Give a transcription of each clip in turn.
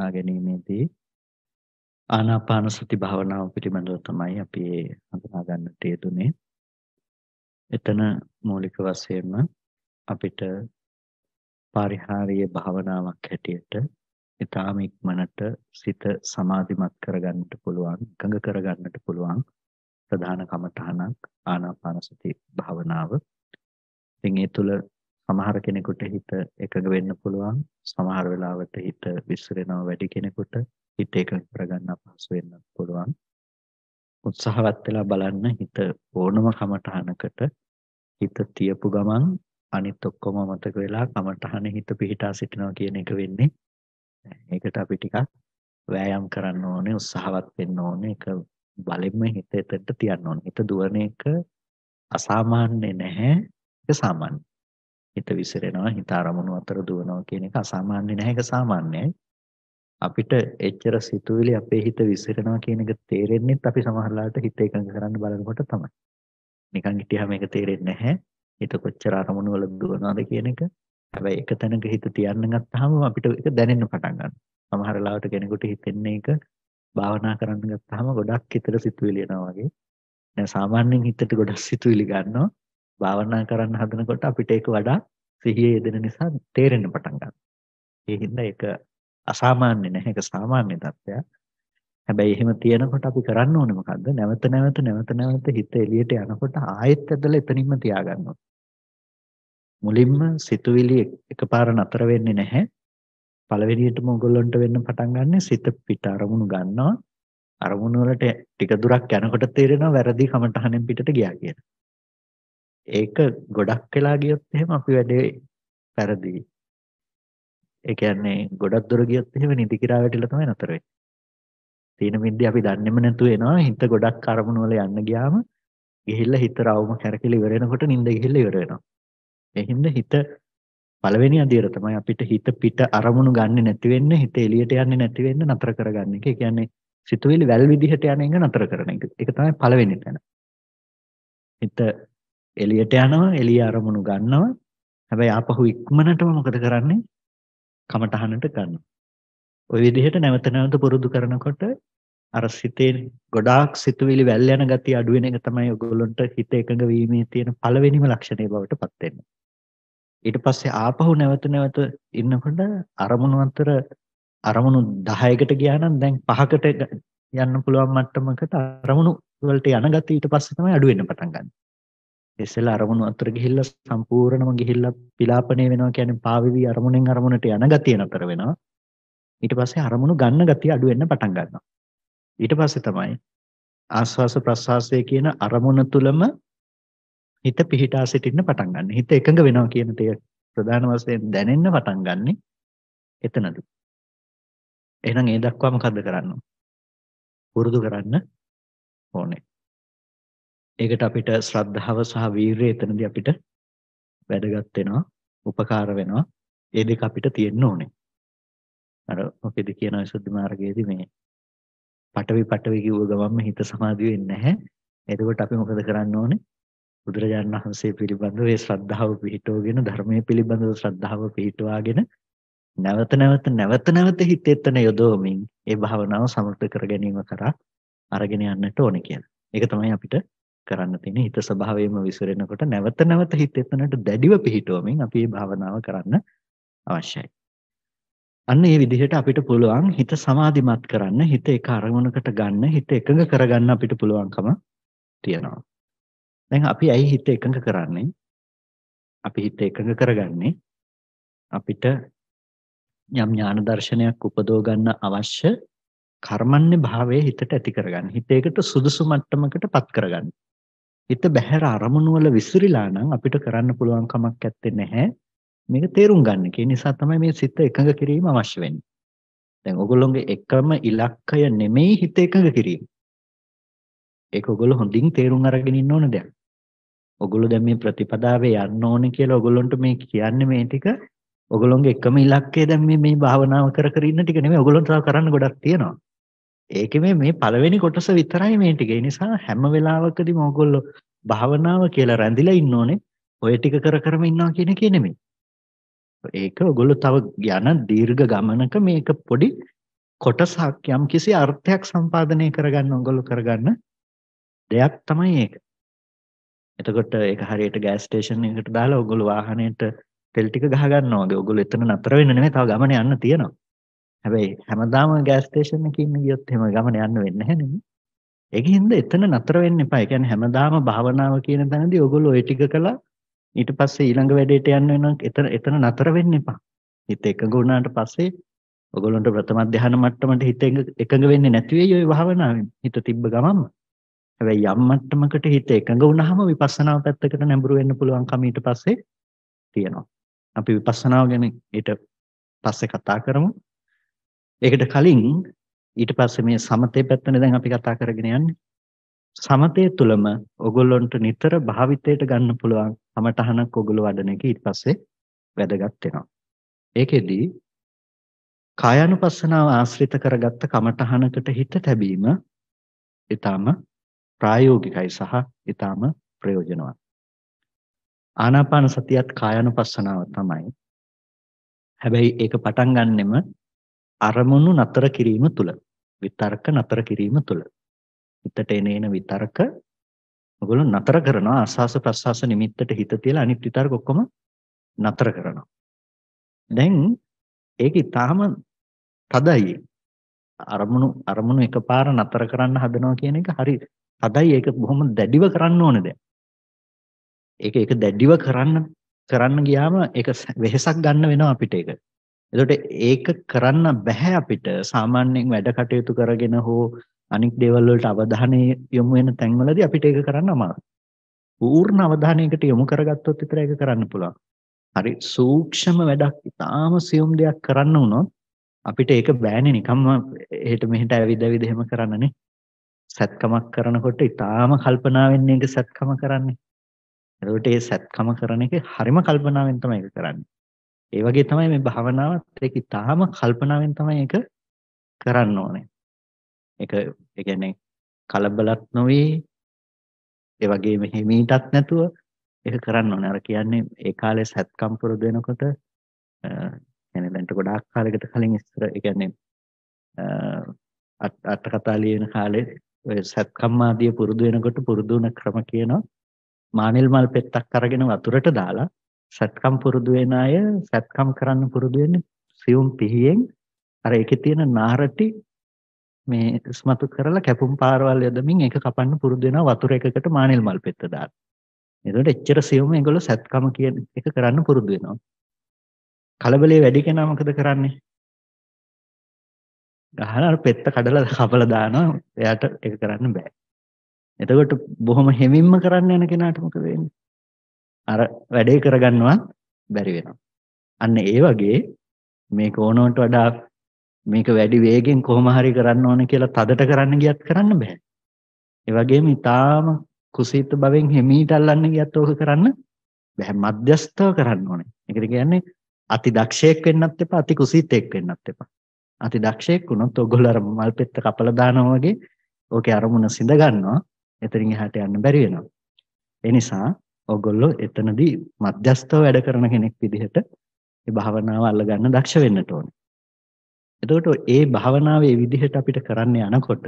හඳුනා ගැනීමේදී ආනාපාන සති භාවනාව පිළිබඳව තමයි අපි හඳුනා ගන්නට යෙදුනේ. එතන මූලික වශයෙන්ම අපිට පරිහාරීය භාවනාවක් හැටියට ඊටාම ඉක්මනට සිත සමාධිමත් කරගන්නට පුළුවන්, එකඟ කරගන්නට පුළුවන් ප්‍රධාන කමඨහනක් ආනාපාන සති භාවනාව. ඉතින් ඒ තුළ සමහර කෙනෙකුට හිත එකඟ වෙන්න පුළුවන්. සමහර වෙලාවට හිත විසිරෙනවා වැඩි කෙනෙකුට හිත එකඟ කරගන්න අපහසු වෙන්න පුළුවන්. උත්සාහවත් වෙලා බලන්න හිත ඕනම කමටහනකට හිත තියපු ගමන් අනිත් ඔක්කොම මතක වෙලා කමටහනේ හිත පිහිටා සිටිනවා කියන එක වෙන්නේ ඒකට අපි ටිකක් වෑයම් කරන්න ඕනේ උත්සාහවත් වෙන්න ඕනේ ඒක බලෙන්ම හිත එතනට තියන්න ඕනේ හිත දුවන එක අසාමාන්‍ය නැහැ ඒක සාමාන්‍ය හිත විසිරෙනවා හිත අරමුණු අතර දුවනවා කියන එක අසාමාන්‍ය නැහැ ඒක සාමාන්‍යයි අපිට එච්චර සිතුවිලි අපේ හිත විසිරෙනවා කියන එක තේරෙන්නෙත් අපි සමහරලාට හිත එකඟ කරන්න බලනකොට තමයි නිකන් හිටියාම ඒක තේරෙන්නේ නැහැ හිත කොච්චර අරමුණු වල දුවනවද කියන එක හැබැයි එක තැනක හිත තියන්න ගත්තාම අපිට ඒක දැනෙන්න පටන් ගන්නවා සමහරලාට කෙනෙකුට හිතෙන්නේ ඒක භාවනා කරන්න ගත්තාම ගොඩක් හිතට සිතුවිලි එනවා වගේ දැන් සාමාන්‍යයෙන් හිතට ගොඩක් සිතුවිලි ගන්නවා භාවනා කරන්න හදනකොට අපිට ඒක වඩා සිහියේ යෙදෙන නිසා තේරෙන්න පටන් ගන්නවා. ඒ හින්දා ඒක අසාමාන්‍ය නැහැ. ඒක සාමාන්‍ය තත්ත්වයක්. හැබැයි එහෙම තියෙනකොට අපි කරන්න ඕනේ මොකද්ද? නැවත නැවත නැවත නැවත හිත එළියට යනකොට ආයෙත් ඇදලා එතනින්ම තියාගන්න මුලින්ම සිතුවිලි එකපාර නතර වෙන්නේ නැහැ. පළවෙනියටම ඕගොල්ලන්ට වෙන්න පටන් ගන්න සිත පිට අරමුණු ගන්නවා. අරමුණු වලට ටික දුරක් යනකොට තේරෙනවා වැරදි කමටහනෙන් පිටට ගියා කියලා. ඒක ගොඩක් වෙලා ගියොත් එහෙම අපි වැඩේ පැරදි. ඒ කියන්නේ ගොඩක් දුර ගියොත් එහෙම නිදි කිරා වැටිලා තමයි නතර වෙන්නේ. තීන මිද්දි අපි දන්නේම නැතුව එනවා හිත ගොඩක් අරමුණු වල යන්න ගියාම ගිහිල්ලා හිත රවුම කැරකිලි ඉවර වෙනකොට නිින්ද ගිහිල්ලා ඉවර වෙනවා. ඒ හින්දා හිත පළවෙනි අදියර තමයි අපිට හිත පිට අරමුණු ගන්න නැති වෙන්න හිත එළියට යන්නේ නැති වෙන්න නතර කරගන්න එක. ඒ කියන්නේ සිතුවිලි වැල් විදිහට යන එක නතර කරන එක. ඒක තමයි පළවෙනි තැන. හිත එළියට යනවා එළිය අරමුණු ගන්නවා හැබැයි ආපහු ඉක්මනටම මොකද කරන්නේ කමටහනට ගන්නවා ওই විදිහට නැවත නැවත පුරුදු කරනකොට අර සිතේ ගොඩාක් සිතුවිලි වැල් යන ගතිය අඩු වෙන එක තමයි ඔයගොල්ලන්ට හිත එකඟ වීමේ තියෙන පළවෙනිම ලක්ෂණය බවට පත් වෙන්නේ ඊට පස්සේ ආපහු නැවත නැවත ඉන්නකොට අරමුණු අතර අරමුණු 10කට ගියා නම් දැන් 5කට යන්න පුළුවන් මට්ටමකට අරමුණු වලට යන ගතිය ඊට පස්සේ තමයි අඩු වෙන්න පටන් ගන්න. ඉස්සෙල්ලා අරමුණු අතර ගිහිල්ලා සම්පූර්ණම ගිහිල්ලා පිලාපණය වෙනවා කියන්නේ පාවිවි අරමුණෙන් අරමුණට යන ගතිය නතර වෙනවා. ඊට පස්සේ අරමුණු ගන්න ගතිය අඩු වෙන්න පටන් ගන්නවා. ඊට පස්සේ තමයි ආස්වාස ප්‍රස්වාසය කියන අරමුණ තුලම හිත පිහිටා සිටින්න පටන් ගන්න. හිත එකඟ වෙනවා කියන තේ ප්‍රධාන වශයෙන් දැනෙන්න පටන් ගන්නෙ එතනදී. එහෙනම් ඒ දක්වා මොකද්ද කරන්න? පුරුදු කරන්න ඕනේ. ඒකට අපිට ශ්‍රද්ධාව සහ වීරිය එතනදී අපිට වැදගත් වෙනවා, උපකාර වෙනවා. ඒ දෙක අපිට තියෙන්න ඕනේ. අර මොකද කියන විසුද්ධි මාර්ගයේදී මේ පටවි පටවි කිව්ව ගමන්ම හිත සමාධිය වෙන්නේ නැහැ. එතකොට අපි මොකද කරන්න ඕනේ? බුදුරජාණන් වහන්සේ පිළිබඳව ඒ ශ්‍රද්ධාව පිහිටවගෙන ධර්මයේ පිළිබඳව ශ්‍රද්ධාව පිහිටවාගෙන නැවත නැවත නැවත නැවත හිතෙතන යොදවමින් ඒ භාවනාව සමර්ථ කර ගැනීම කරා අරගෙන යන්නට ඕනේ කියලා. ඒක තමයි අපිට කරන්න තියෙන හිත ස්වභාවයෙන්ම විසිරෙනකොට නැවත නැවත හිත එතනට දැඩිව පිහිටුවමින් අපි මේ භාවනාව කරන්න අවශ්‍යයි. අන්න ඒ විදිහට අපිට පුළුවන් හිත සමාධිමත් කරන්න, හිත එක අරමුණකට ගන්න, හිත එකඟ කරගන්න අපිට පුළුවන්කම තියෙනවා. දැන් අපි ඇයි හිත එකඟ කරන්නේ? අපි හිත එකඟ කරගන්නේ අපිට යම් ඥාන දර්ශනයක් උපදව ගන්න අවශ්‍ය කර්මන්නේ භාවයේ හිතට ඇති කරගන්න. හිතේකට සුදුසු මට්ටමකට පත් කරගන්න. හිත බැහැර අරමුණු වල විසිරීලා නම් අපිට කරන්න පුළුවන් කමක් නැත්තේ නැහැ. මේක තේරුම් ගන්න. ඒ නිසා තමයි මේ සිත එකඟ කිරීම අවශ්‍ය වෙන්නේ. දැන් ඔයගොල්ලෝගේ එකම ඉලක්කය නෙමෙයි හිත එකඟ කිරීම. ඒක ඔයගොල්ලෝ හොඳින් තේරුම් අරගෙන ඉන්න ඕන දෙයක්. ඔයගොල්ලෝ දැන් මේ ප්‍රතිපදාවේ යන්න ඕනේ කියලා ඔයගොල්ලන්ට මේ කියන්නේ මේ ටික ඔයගොල්ලෝගේ එකම ඉලක්කය දැන් මේ මේ භාවනාව කර කර ඉන්න ටික නෙමෙයි ඔයගොල්ලන්ට තව කරන්න ගොඩක් තියෙනවා. ඒක මේ මේ පළවෙනි කොටස විතරයි මේ ටික. ඒ නිසා හැම වෙලාවකදීම ඕගොල්ලෝ භාවනාව කියලා රැඳිලා ඉන්න ඕනේ. ඔය ටික කර කරම ඉන්නවා කියන එක නෙමෙයි. ඒක ඔගොල්ලෝ තව යන දීර්ඝ ගමනක මේක පොඩි කොටසක් යම් කිසි අර්ථයක් සම්පාදනය කරගන්න ඔගොල්ලෝ කරගන්න දෙයක් තමයි ඒක. එතකොට ඒක හරියට ගෑස් ස්ටේෂන් එකකට දාලා ඔගොල්ලෝ වාහනයට තෙල් ටික ගහ ගන්නවා වගේ. ඔගොල්ලෝ එතන නතර වෙන්න නෙමෙයි තව ගමන යන්න තියෙනවා. හැබැයි හැමදාම ගෑස් ස්ටේෂන් එකේ ඉන්න ගියොත් එහෙම ගමන යන්න වෙන්නේ නැහැ නේද? ඒකින්ද එතන නතර වෙන්න එපා. ඒ කියන්නේ හැමදාම භාවනාව කියන තැනදී ඔයගොල්ලෝ ওই ටික කළා ඊට පස්සේ ඊළඟ වැඩේට යන්න වෙනවා. එතන එතන නතර වෙන්න එපා. හිත එකඟ වුණාට පස්සේ ඔයගොල්ලන්ට ප්‍රථම ධානය මට්ටමට හිත එකඟ වෙන්නේ නැති වෙයි ওই භාවනාවෙන්. හිත තිබ්බ ගමන්ම. හැබැයි යම් මට්ටමකට හිත එකඟ වුණාම විපස්සනා පැත්තකට නැඹුරු වෙන්න පුළුවන් කම ඊට පස්සේ තියෙනවා. අපි විපස්සනාව ගැන ඊට පස්සේ කතා කරමු. ඒකට කලින් ඊට පස්සේ මේ සමතේ පැත්තනේ දැන් අපි කතා කරගෙන යන්නේ. සමතේ තුලම ඔගොල්ලොන්ට නිතර භාවිතයට ගන්න පුළුවන් කමටහනක් ඔගොල්ලෝ වඩන එක ඊට පස්සේ වැදගත් වෙනවා. ඒකෙදි කායानुපස්සනාව ආශ්‍රිත කරගත්ත කමටහනකට හිත තැබීම ඊටාම ප්‍රායෝගිකයි සහ ඊටාම ප්‍රයෝජනවත්. ආනාපාන සතියත් කායानुපස්සනාව තමයි. හැබැයි ඒක පටන් ගන්නෙම අරමුණු නතර කිරීම තුළ විතර්ක නතර කිරීම තුළ හිතට එන එන විතර්ක ඔගොල්ලෝ නතර කරනවා ආස්වාස ප්‍රස්වාස නිමිත්තට හිත තියලා අනිත් විතර්ක ඔක්කොම නතර කරනවා දැන් ඒක ඊටාම තදයි අරමුණු අරමුණු එකපාර නතර කරන්න හදනවා කියන එක හරි තදයි ඒක බොහොම දැඩිව කරන්න ඕනේ දැන් ඒක ඒක දැඩිව කරන්න කරන්න ගියාම ඒක වෙහෙසක් ගන්න වෙනවා අපිට ඒක එතකොට ඒක කරන්න බෑ අපිට සාමාන්‍යයෙන් වැඩ කටයුතු කරගෙන හෝ අනික් දේවල් වලට අවධානය යොමු වෙන තැන්වලදී අපිට ඒක කරන්න අමාරුයි. පූර්ණ අවධානයකට යොමු කරගත්තොත් විතරයි ඒක කරන්න පුළුවන්. හරි සූක්ෂම වැඩක් ඉතාම සියුම් දෙයක් කරන්න වුණොත් අපිට ඒක බෑනේ නිකම්ම එහෙට මෙහෙට ඇවිද ඇවිද එහෙම කරන්නනේ. සත්කමක් කරනකොට ඉතාම කල්පනාවෙන් ඒක සත්කම කරන්නේ. එතකොට ඒ සත්කම කරන එක හරිම කල්පනාවෙන් තමයි ඒක කරන්නේ. ඒ වගේ තමයි මේ භවනාවත් ඒක තාම කල්පනාවෙන් තමයි ඒක කරන්න ඕනේ. ඒක ඒ කියන්නේ කලබලත් නොවේ ඒ වගේම හිමීටත් නැතුව ඒක කරන්න ඕනේ. අර කියන්නේ ඒ කාලේ සත්කම් පුරුදු වෙනකොට يعني දැන්ට ගොඩාක් කාලයකට කලින් ඉස්සර ඒ කියන්නේ අට කතා ලියන කාලේ ඔය සත්කම් ආදී පුරුදු වෙනකොට පුරුදු වෙන ක්‍රම කියනවා. මානෙල් මල් පෙත්තක් අරගෙන වතුරට දාලා සත්කම් පුරුදු වෙන අය සත්කම් කරන්න පුරුදු වෙන්නේ සියුම් පිහියෙන් අර ඒකේ තියෙන නාරටි මේ ඉස්මතු කරලා කැපුම් පාරවල් යදමින් ඒක කපන්න පුරුදු වෙනවා වතුර එකකට මානෙල් මල් පෙත්ත දාන්න. එතකොට එච්චර සියුම් ඒගොල්ලෝ සත්කම කියන එක කරන්න පුරුදු වෙනවා. කලබලේ වැඩි කෙනා මොකද කරන්නේ? ගහලා පෙත්ත කඩලා කපලා දානවා. එයාට ඒක කරන්න බෑ. එතකොට බොහොම හැමින්ම කරන්න යන කෙනාට මොකද වෙන්නේ? අර වැඩේ කරගන්නවත් බැරි වෙනවා. අන්න ඒ වගේ මේක ඕනවට වඩා මේක වැඩි වේගෙන් කොහොම හරි කරන්න ඕන කියලා තදට කරන්න ගියත් කරන්න බෑ. ඒ වගේම ඊටාම කුසීත භවෙන් හිමීට අල්ලන්න ගියත් ඕක කරන්න බෑ. මධ්‍යස්ථව කරන්න ඕනේ. ඒකට කියන්නේ අති දක්ෂයෙක් වෙන්නත් එපා අති කුසීතෙක් වෙන්නත් එපා. අති දක්ෂයෙක් වුණොත් ඔයගොල්ලෝ අර මල් පෙත්ත කපලා දානවා වගේ ඕකේ අරමුණ සිඳ ගන්නවා. එතනින් එහාට යන්න බැරි වෙනවා. ඒ නිසා ඔගොල්ලෝ එතනදී මධ්‍යස්ථව වැඩ කරන කෙනෙක් විදිහට ඒ භාවනාව අල්ලගන්න දක්ෂ වෙන්න ඕනේ. එතකොට ඒ භාවනාව ඒ විදිහට අපිට කරන්න යනකොට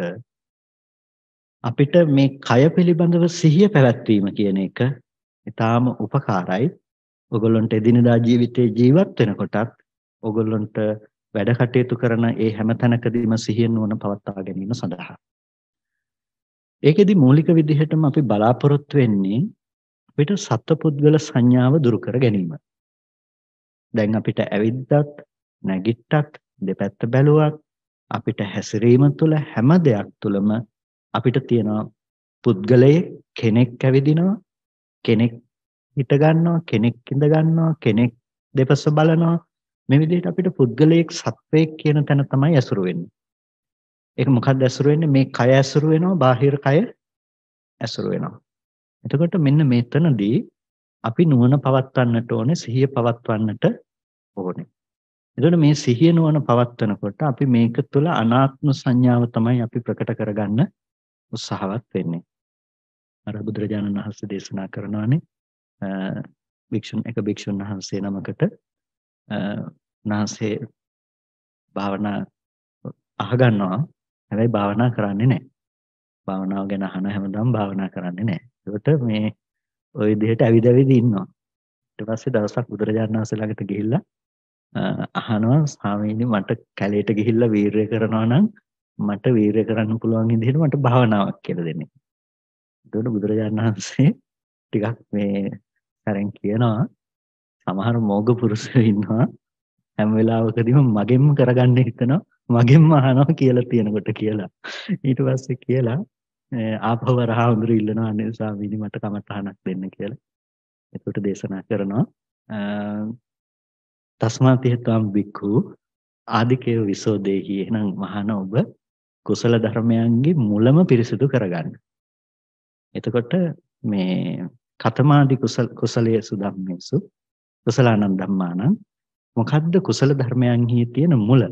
අපිට මේ කය පිළිබඳව සිහිය පැවැත්වීම කියන එක ඊටාම ಉಪකාරයි. ඔගොල්ලන්ට එදිනදා ජීවිතේ ජීවත් වෙනකොටත් ඔගොල්ලන්ට වැඩ කටයුතු කරන ඒ හැම තැනකදීම සිහිය නුවණ පවත්වා ගැනීම සඳහා. ඒකෙදි මූලික විදිහටම අපි බලාපොරොත්තු වෙන්නේ අපිට සත්පුද්ගල සංඥාව දුරු කර ගැනීම. දැන් අපිට ඇවිද්දත් නැගිට්ටත් දෙපැත්ත බැලුවත් අපිට හැසිරීම තුළ හැම දෙයක් තුළම අපිට තියෙනවා පුද්ගලයේ කෙනෙක් ඇවිදිනවා කෙනෙක් හිට ගන්නවා කෙනෙක් ඉඳ ගන්නවා කෙනෙක් දෙපස බලනවා මේ විදිහට අපිට පුද්ගලයෙක් සත්වයෙක් කියන තැන තමයි ඇසුරු වෙන්නේ. ඒක මොකක්ද ඇසුරු වෙන්නේ? මේ කය ඇසුරු වෙනවා, බාහිර කය ඇසුරු වෙනවා. එතකොට මෙන්න මෙතනදී අපි නුවණ පවත්වන්නට ඕනේ සිහිය පවත්වන්නට ඕනේ. එතකොට මේ සිහිය නුවණ පවත්වනකොට අපි මේක තුළ අනාත්ම සංඥාව තමයි අපි ප්‍රකට කරගන්න උත්සාහවත් වෙන්නේ. අර බුදුරජාණන් වහන්සේ දේශනා කරනවානේ භික්ෂුන් එක භික්ෂුන් වහන්සේ නමකට නාසේ භාවනා අහගන්නවා හැබැයි භාවනා කරන්නේ නැහැ. භාවනාව ගැන අහන හැමදාම භාවනා කරන්නේ නැහැ. ඒකට මේ ওই විදිහට ඇවිදවිදි ඉන්නවා. ඊට පස්සේ දවසක් බුදුරජාණන් වහන්සේ ළඟට ගිහිල්ලා අහනවා ස්වාමීනි මට කැලේට ගිහිල්ලා වීරය කරනවා නම් මට වීරය කරන්න පුළුවන් විදිහට මට භාවනාවක් කියලා දෙන්න. එතකොට බුදුරජාණන් වහන්සේ ටිකක් මේ කරෙන් කියනවා සමහර මෝග පුරුෂයෝ ඉන්නවා හැම වෙලාවකදීම මගෙන්ම කරගන්න හිතනවා මගෙන්ම අහනවා කියලා තියෙනකොට කියලා ඊට පස්සේ කියලා ආපහු වරහාඳුරු ඉල්ලනවා අනේ ස්වාමීනි මට කමටහනක් දෙන්න කියලා. එතකොට දේශනා කරනවා තස්මාතිහෙතම් බික්ඛු ආධිකේ විසෝදේහි එහෙනම් මහාන ඔබ කුසල ධර්මයන්ගේ මුලම පිරිසිදු කරගන්න. එතකොට මේ කතමාදි කුසල කුසලයේ සුධම්මේසු කුසලානන් ධම්මානං මොකද්ද කුසල ධර්මයන්හි තියෙන මුල?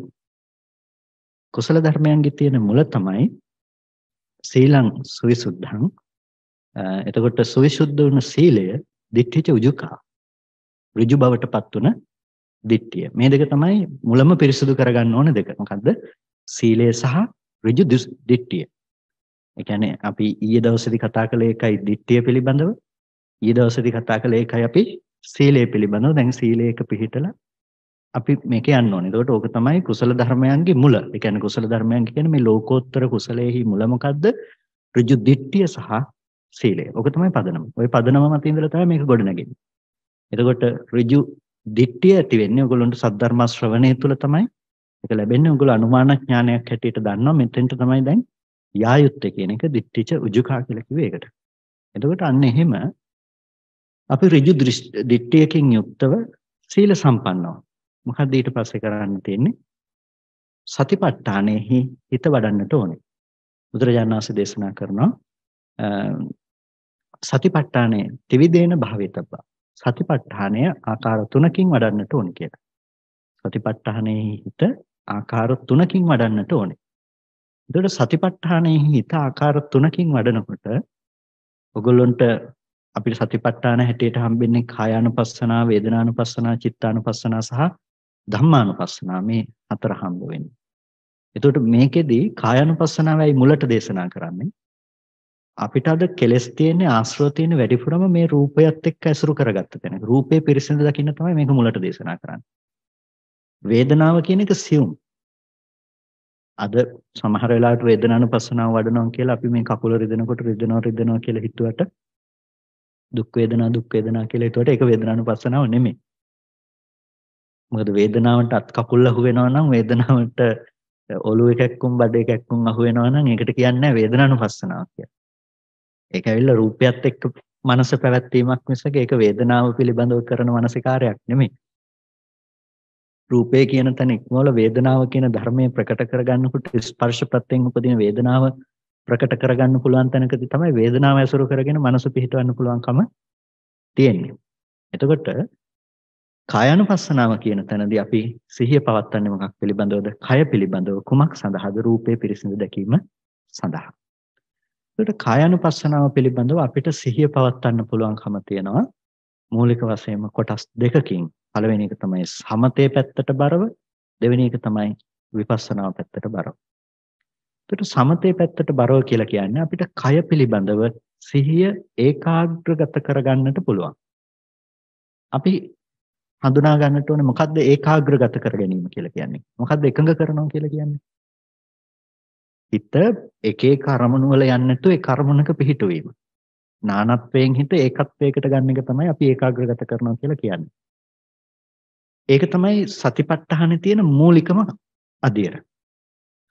කුසල ධර්මයන්ගේ තියෙන මුල තමයි සීලං සවිසුද්ධං එතකොට සවිසුද්ධ වුණ සීලය දිට්ඨිච උජුකා ඍජු බවට පත් වුණ දිට්ඨිය මේ දෙක තමයි මුලම පිරිසුදු කරගන්න ඕන දෙක මොකද්ද සීලය සහ ඍජු දිට්ඨිය ඒ කියන්නේ අපි ඊයේ දවසේදී කතා කළ එකයි දිට්ඨිය පිළිබඳව ඊයේ දවසේදී කතා කළ එකයි අපි සීලය පිළිබඳව දැන් සීලයක පිළිහිටලා අපි මේක යන්න ඕනේ. එතකොට ඕක තමයි කුසල ධර්මයන්ගේ මුල. ඒ කියන්නේ කුසල ධර්මයන් කියන්නේ මේ ලෝකෝත්තර කුසලයේහි මුල මොකද්ද? ඍජු දිට්ඨිය සහ සීලය. ඕක තමයි පදනම. ওই පදනම මත ඉඳලා තමයි මේක ගොඩනගන්නේ. එතකොට ඍජු දිට්ඨිය ඇති වෙන්නේ ඔයගොල්ලන්ට සද්ධර්ම ශ්‍රවණය තුළ තමයි. ඒක ලැබෙන්නේ ඔයගොල්ලෝ අනුමාන ඥානයක් හැටියට දන්නවා. මෙතෙන්ට තමයි දැන් යායුත්තේ කියන එක දිට්ඨිච උජුකා කියලා කිව්වේ ඒකට. එතකොට අන්න එහෙම අපි ඍජු දිට්ඨියකින් යුක්තව සීල සම්පන්නව මොකක්ද ඊට පස්සේ කරන්න තියෙන්නේ? සතිපට්ඨානෙහි හිත වඩන්නට ඕනේ. බුදුරජාණන් වහන්සේ දේශනා කරනවා සතිපට්ඨානය ත්‍රිවිධේන භාවිතබ්බ. සතිපට්ඨානය ආකාර තුනකින් වඩන්නට ඕනේ කියලා. සතිපට්ඨානයේ හිත ආකාර තුනකින් වඩන්නට ඕනේ. එතකොට සතිපට්ඨානයේ හිත ආකාර තුනකින් වඩනකොට ඔගොල්ලොන්ට අපිට සතිපට්ඨාන හැටියට හම්බෙන්නේ කායානුපස්සනා, වේදනානුපස්සනා, චිත්තානුපස්සනා සහ ධම්මානුපස්සනාව මේ හතර හම්බ වෙන්නේ. එතකොට මේකෙදි කායानुපස්සනාවයි මුලට දේශනා කරන්නේ. අපිට අද කෙලස් තියෙන ආශ්‍රව තියෙන වැඩිපුරම මේ රූපයත් එක්ක ඇසුරු කරගත්ත තැන. රූපේ පිරිසිදු දකින්න තමයි මේක මුලට දේශනා කරන්නේ. වේදනාව කියන එක සියුම්. අද සමහර වෙලාවට වේදනානුපස්සනාව වඩනවා කියලා අපි මේ කකුල රිදෙනකොට රිදෙනවා රිදෙනවා කියලා හිතුවට දුක් වේදනා දුක් වේදනා කියලා හිතුවට ඒක වේදනානුපස්සනාව නෙමෙයි. මොකද වේදනාවට අත් කකුල් අහු වෙනවා නම් වේදනාවට ඔළුව එකක්කුම් බඩ එකක්කුම් අහු වෙනවා නම් ඒකට කියන්නේ වේදනානුපස්සනාව කියලා. ඒක ඇවිල්ලා රූපයත් එක්ක මනස පැවැත්වීමක් මිසක ඒක වේදනාව පිළිබඳව කරන මානසිකාරයක් නෙමෙයි. රූපේ කියන තැන ඉක්මවල වේදනාව කියන ධර්මයේ ප්‍රකට කරගන්නකොට ස්පර්ශ ප්‍රත්‍යයෙන් උපදින වේදනාව ප්‍රකට කරගන්න පුළුවන් තැනකදී තමයි වේදනාව ඇසුරු කරගෙන මනස පිහිටවන්න පුළුවන්කම තියෙන්නේ. එතකොට කායानुපස්සනාව කියන තැනදී අපි සිහිය පවත්න්නේ මොකක් පිළිබඳවද? කය පිළිබඳව කුමක් සඳහාද? රූපේ පිරිසිදු දැකීම සඳහා. ඒකට කායानुපස්සනාව පිළිබඳව අපිට සිහිය පවත්න්න පුළුවන්කම තියෙනවා. මූලික වශයෙන්ම කොටස් දෙකකින්. පළවෙනි එක තමයි සමතේ පැත්තට බරව, දෙවෙනි එක තමයි විපස්සනාව පැත්තට බරව. ඒකට සමතේ පැත්තට බරව කියලා කියන්නේ අපිට කය පිළිබඳව සිහිය ඒකාග්‍රගත කරගන්නට පුළුවන්. අපි හඳුනා ගන්නට ඕනේ මොකද්ද ඒකාග්‍රගත කර ගැනීම කියලා කියන්නේ. මොකද්ද එකඟ කරනවා කියලා කියන්නේ? හිත එක එක අරමුණු වල යන්නට ඒ කර්මණක පිහිටුවීම. නානත්වයෙන් හිත ඒකත්වයකට ගන්න එක තමයි අපි ඒකාග්‍රගත කරනවා කියලා කියන්නේ. ඒක තමයි සතිපට්ඨානේ තියෙන මූලිකම අධීර.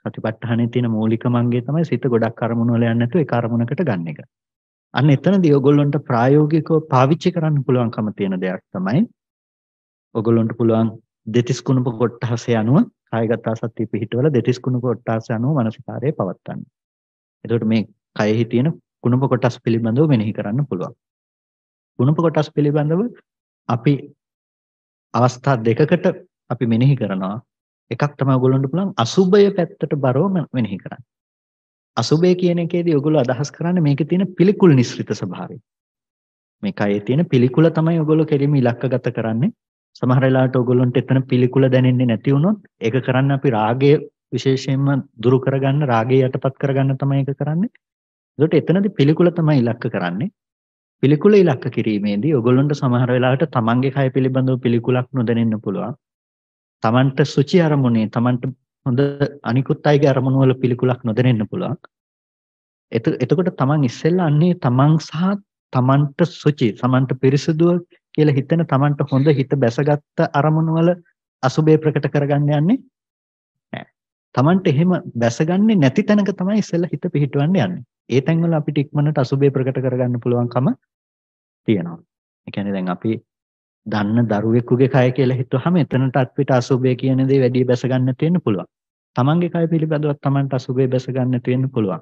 සතිපට්ඨානේ තියෙන මූලිකම අංගය තමයි සිත ගොඩක් අරමුණු වල යන්නේ නැතුව ඒ කර්මණකට ගන්න එක. අන්න එතනදී ඔයගොල්ලන්ට ප්‍රායෝගිකව පාවිච්චි කරන්න පුළුවන්කම තියෙන දෙයක් තමයි ඔගොල්ලොන්ට පුළුවන් දෙතිස් කුණප කොට්ටහසේ අනුව කායගතා සත්‍ය පිහිටවල දෙතිස් කුණප කොට්ටහස අනුව මනසිකාරය පවත්වන්න. එතකොට මේ කයෙහි තියෙන කුණප කොටස් පිළිබඳව මෙනෙහි කරන්න පුළුවන්. කුණප කොටස් පිළිබඳව අපි අවස්ථා දෙකකට අපි මෙනෙහි කරනවා. එකක් තමයි ඔයගොල්ලන්ට පුළුවන් අසුබය පැත්තට බරව මෙනෙහි කරන්න. අසුබය කියන එකේදී ඔයගොල්ලෝ අදහස් කරන්නේ මේකේ තියෙන පිළිකුල් නිස්ෘත ස්වභාවය. මේ කයේ තියෙන පිළිකුල තමයි ඔයගොල්ලෝ කෙලිම ඉලක්කගත කරන්නේ. සමහර වෙලාවට ඔයගොල්ලන්ට එතන පිළිකුල දැනෙන්නේ නැති වුණොත් ඒක කරන්න අපි රාගය විශේෂයෙන්ම දුරු කරගන්න රාගය යටපත් කරගන්න තමයි ඒක කරන්නේ. ඒකට එතනදී පිළිකුල තමයි ඉලක්ක කරන්නේ. පිළිකුල ඉලක්ක කිරීමේදී ඔයගොල්ලන්ට සමහර වෙලාවට තමන්ගේ කය පිළිබඳව පිළිකුලක් නොදැනෙන්න පුළුවන්. තමන්ට සුචි අරමුණේ තමන්ට හොඳ අනිකුත් අයගේ අරමුණු වල පිළිකුලක් නොදැනෙන්න පුළුවන්. එතකොට තමන් ඉස්සෙල්ලා අන්නේ තමන් සහ තමන්ට සුචි, තමන්ට පිරිසිදුව කියලා හිතන Tamanට හොඳ හිත බැසගත්ත අරමුණු වල අසුබේ ප්‍රකට කරගන්න යන්නේ නෑ. Tamanට එහෙම බැසගන්නේ නැති තැනක තමයි ඉස්සෙල්ලා හිත පිහිටවන්න යන්නේ. ඒ තැන්වල අපිට ඉක්මනට අසුබේ ප්‍රකට කරගන්න පුළුවන්කම තියෙනවා. ඒ කියන්නේ දැන් අපි දන්න දරුවෙකුගේ කය කියලා හිතුවහම එතනට අපිට අසුබය කියන දේ වැඩි බැස ගන්න තියෙන්න පුළුවන්. තමන්ගේ කය පිළිබඳව තමන්ට අසුබය බැස ගන්න තියෙන්න පුළුවන්.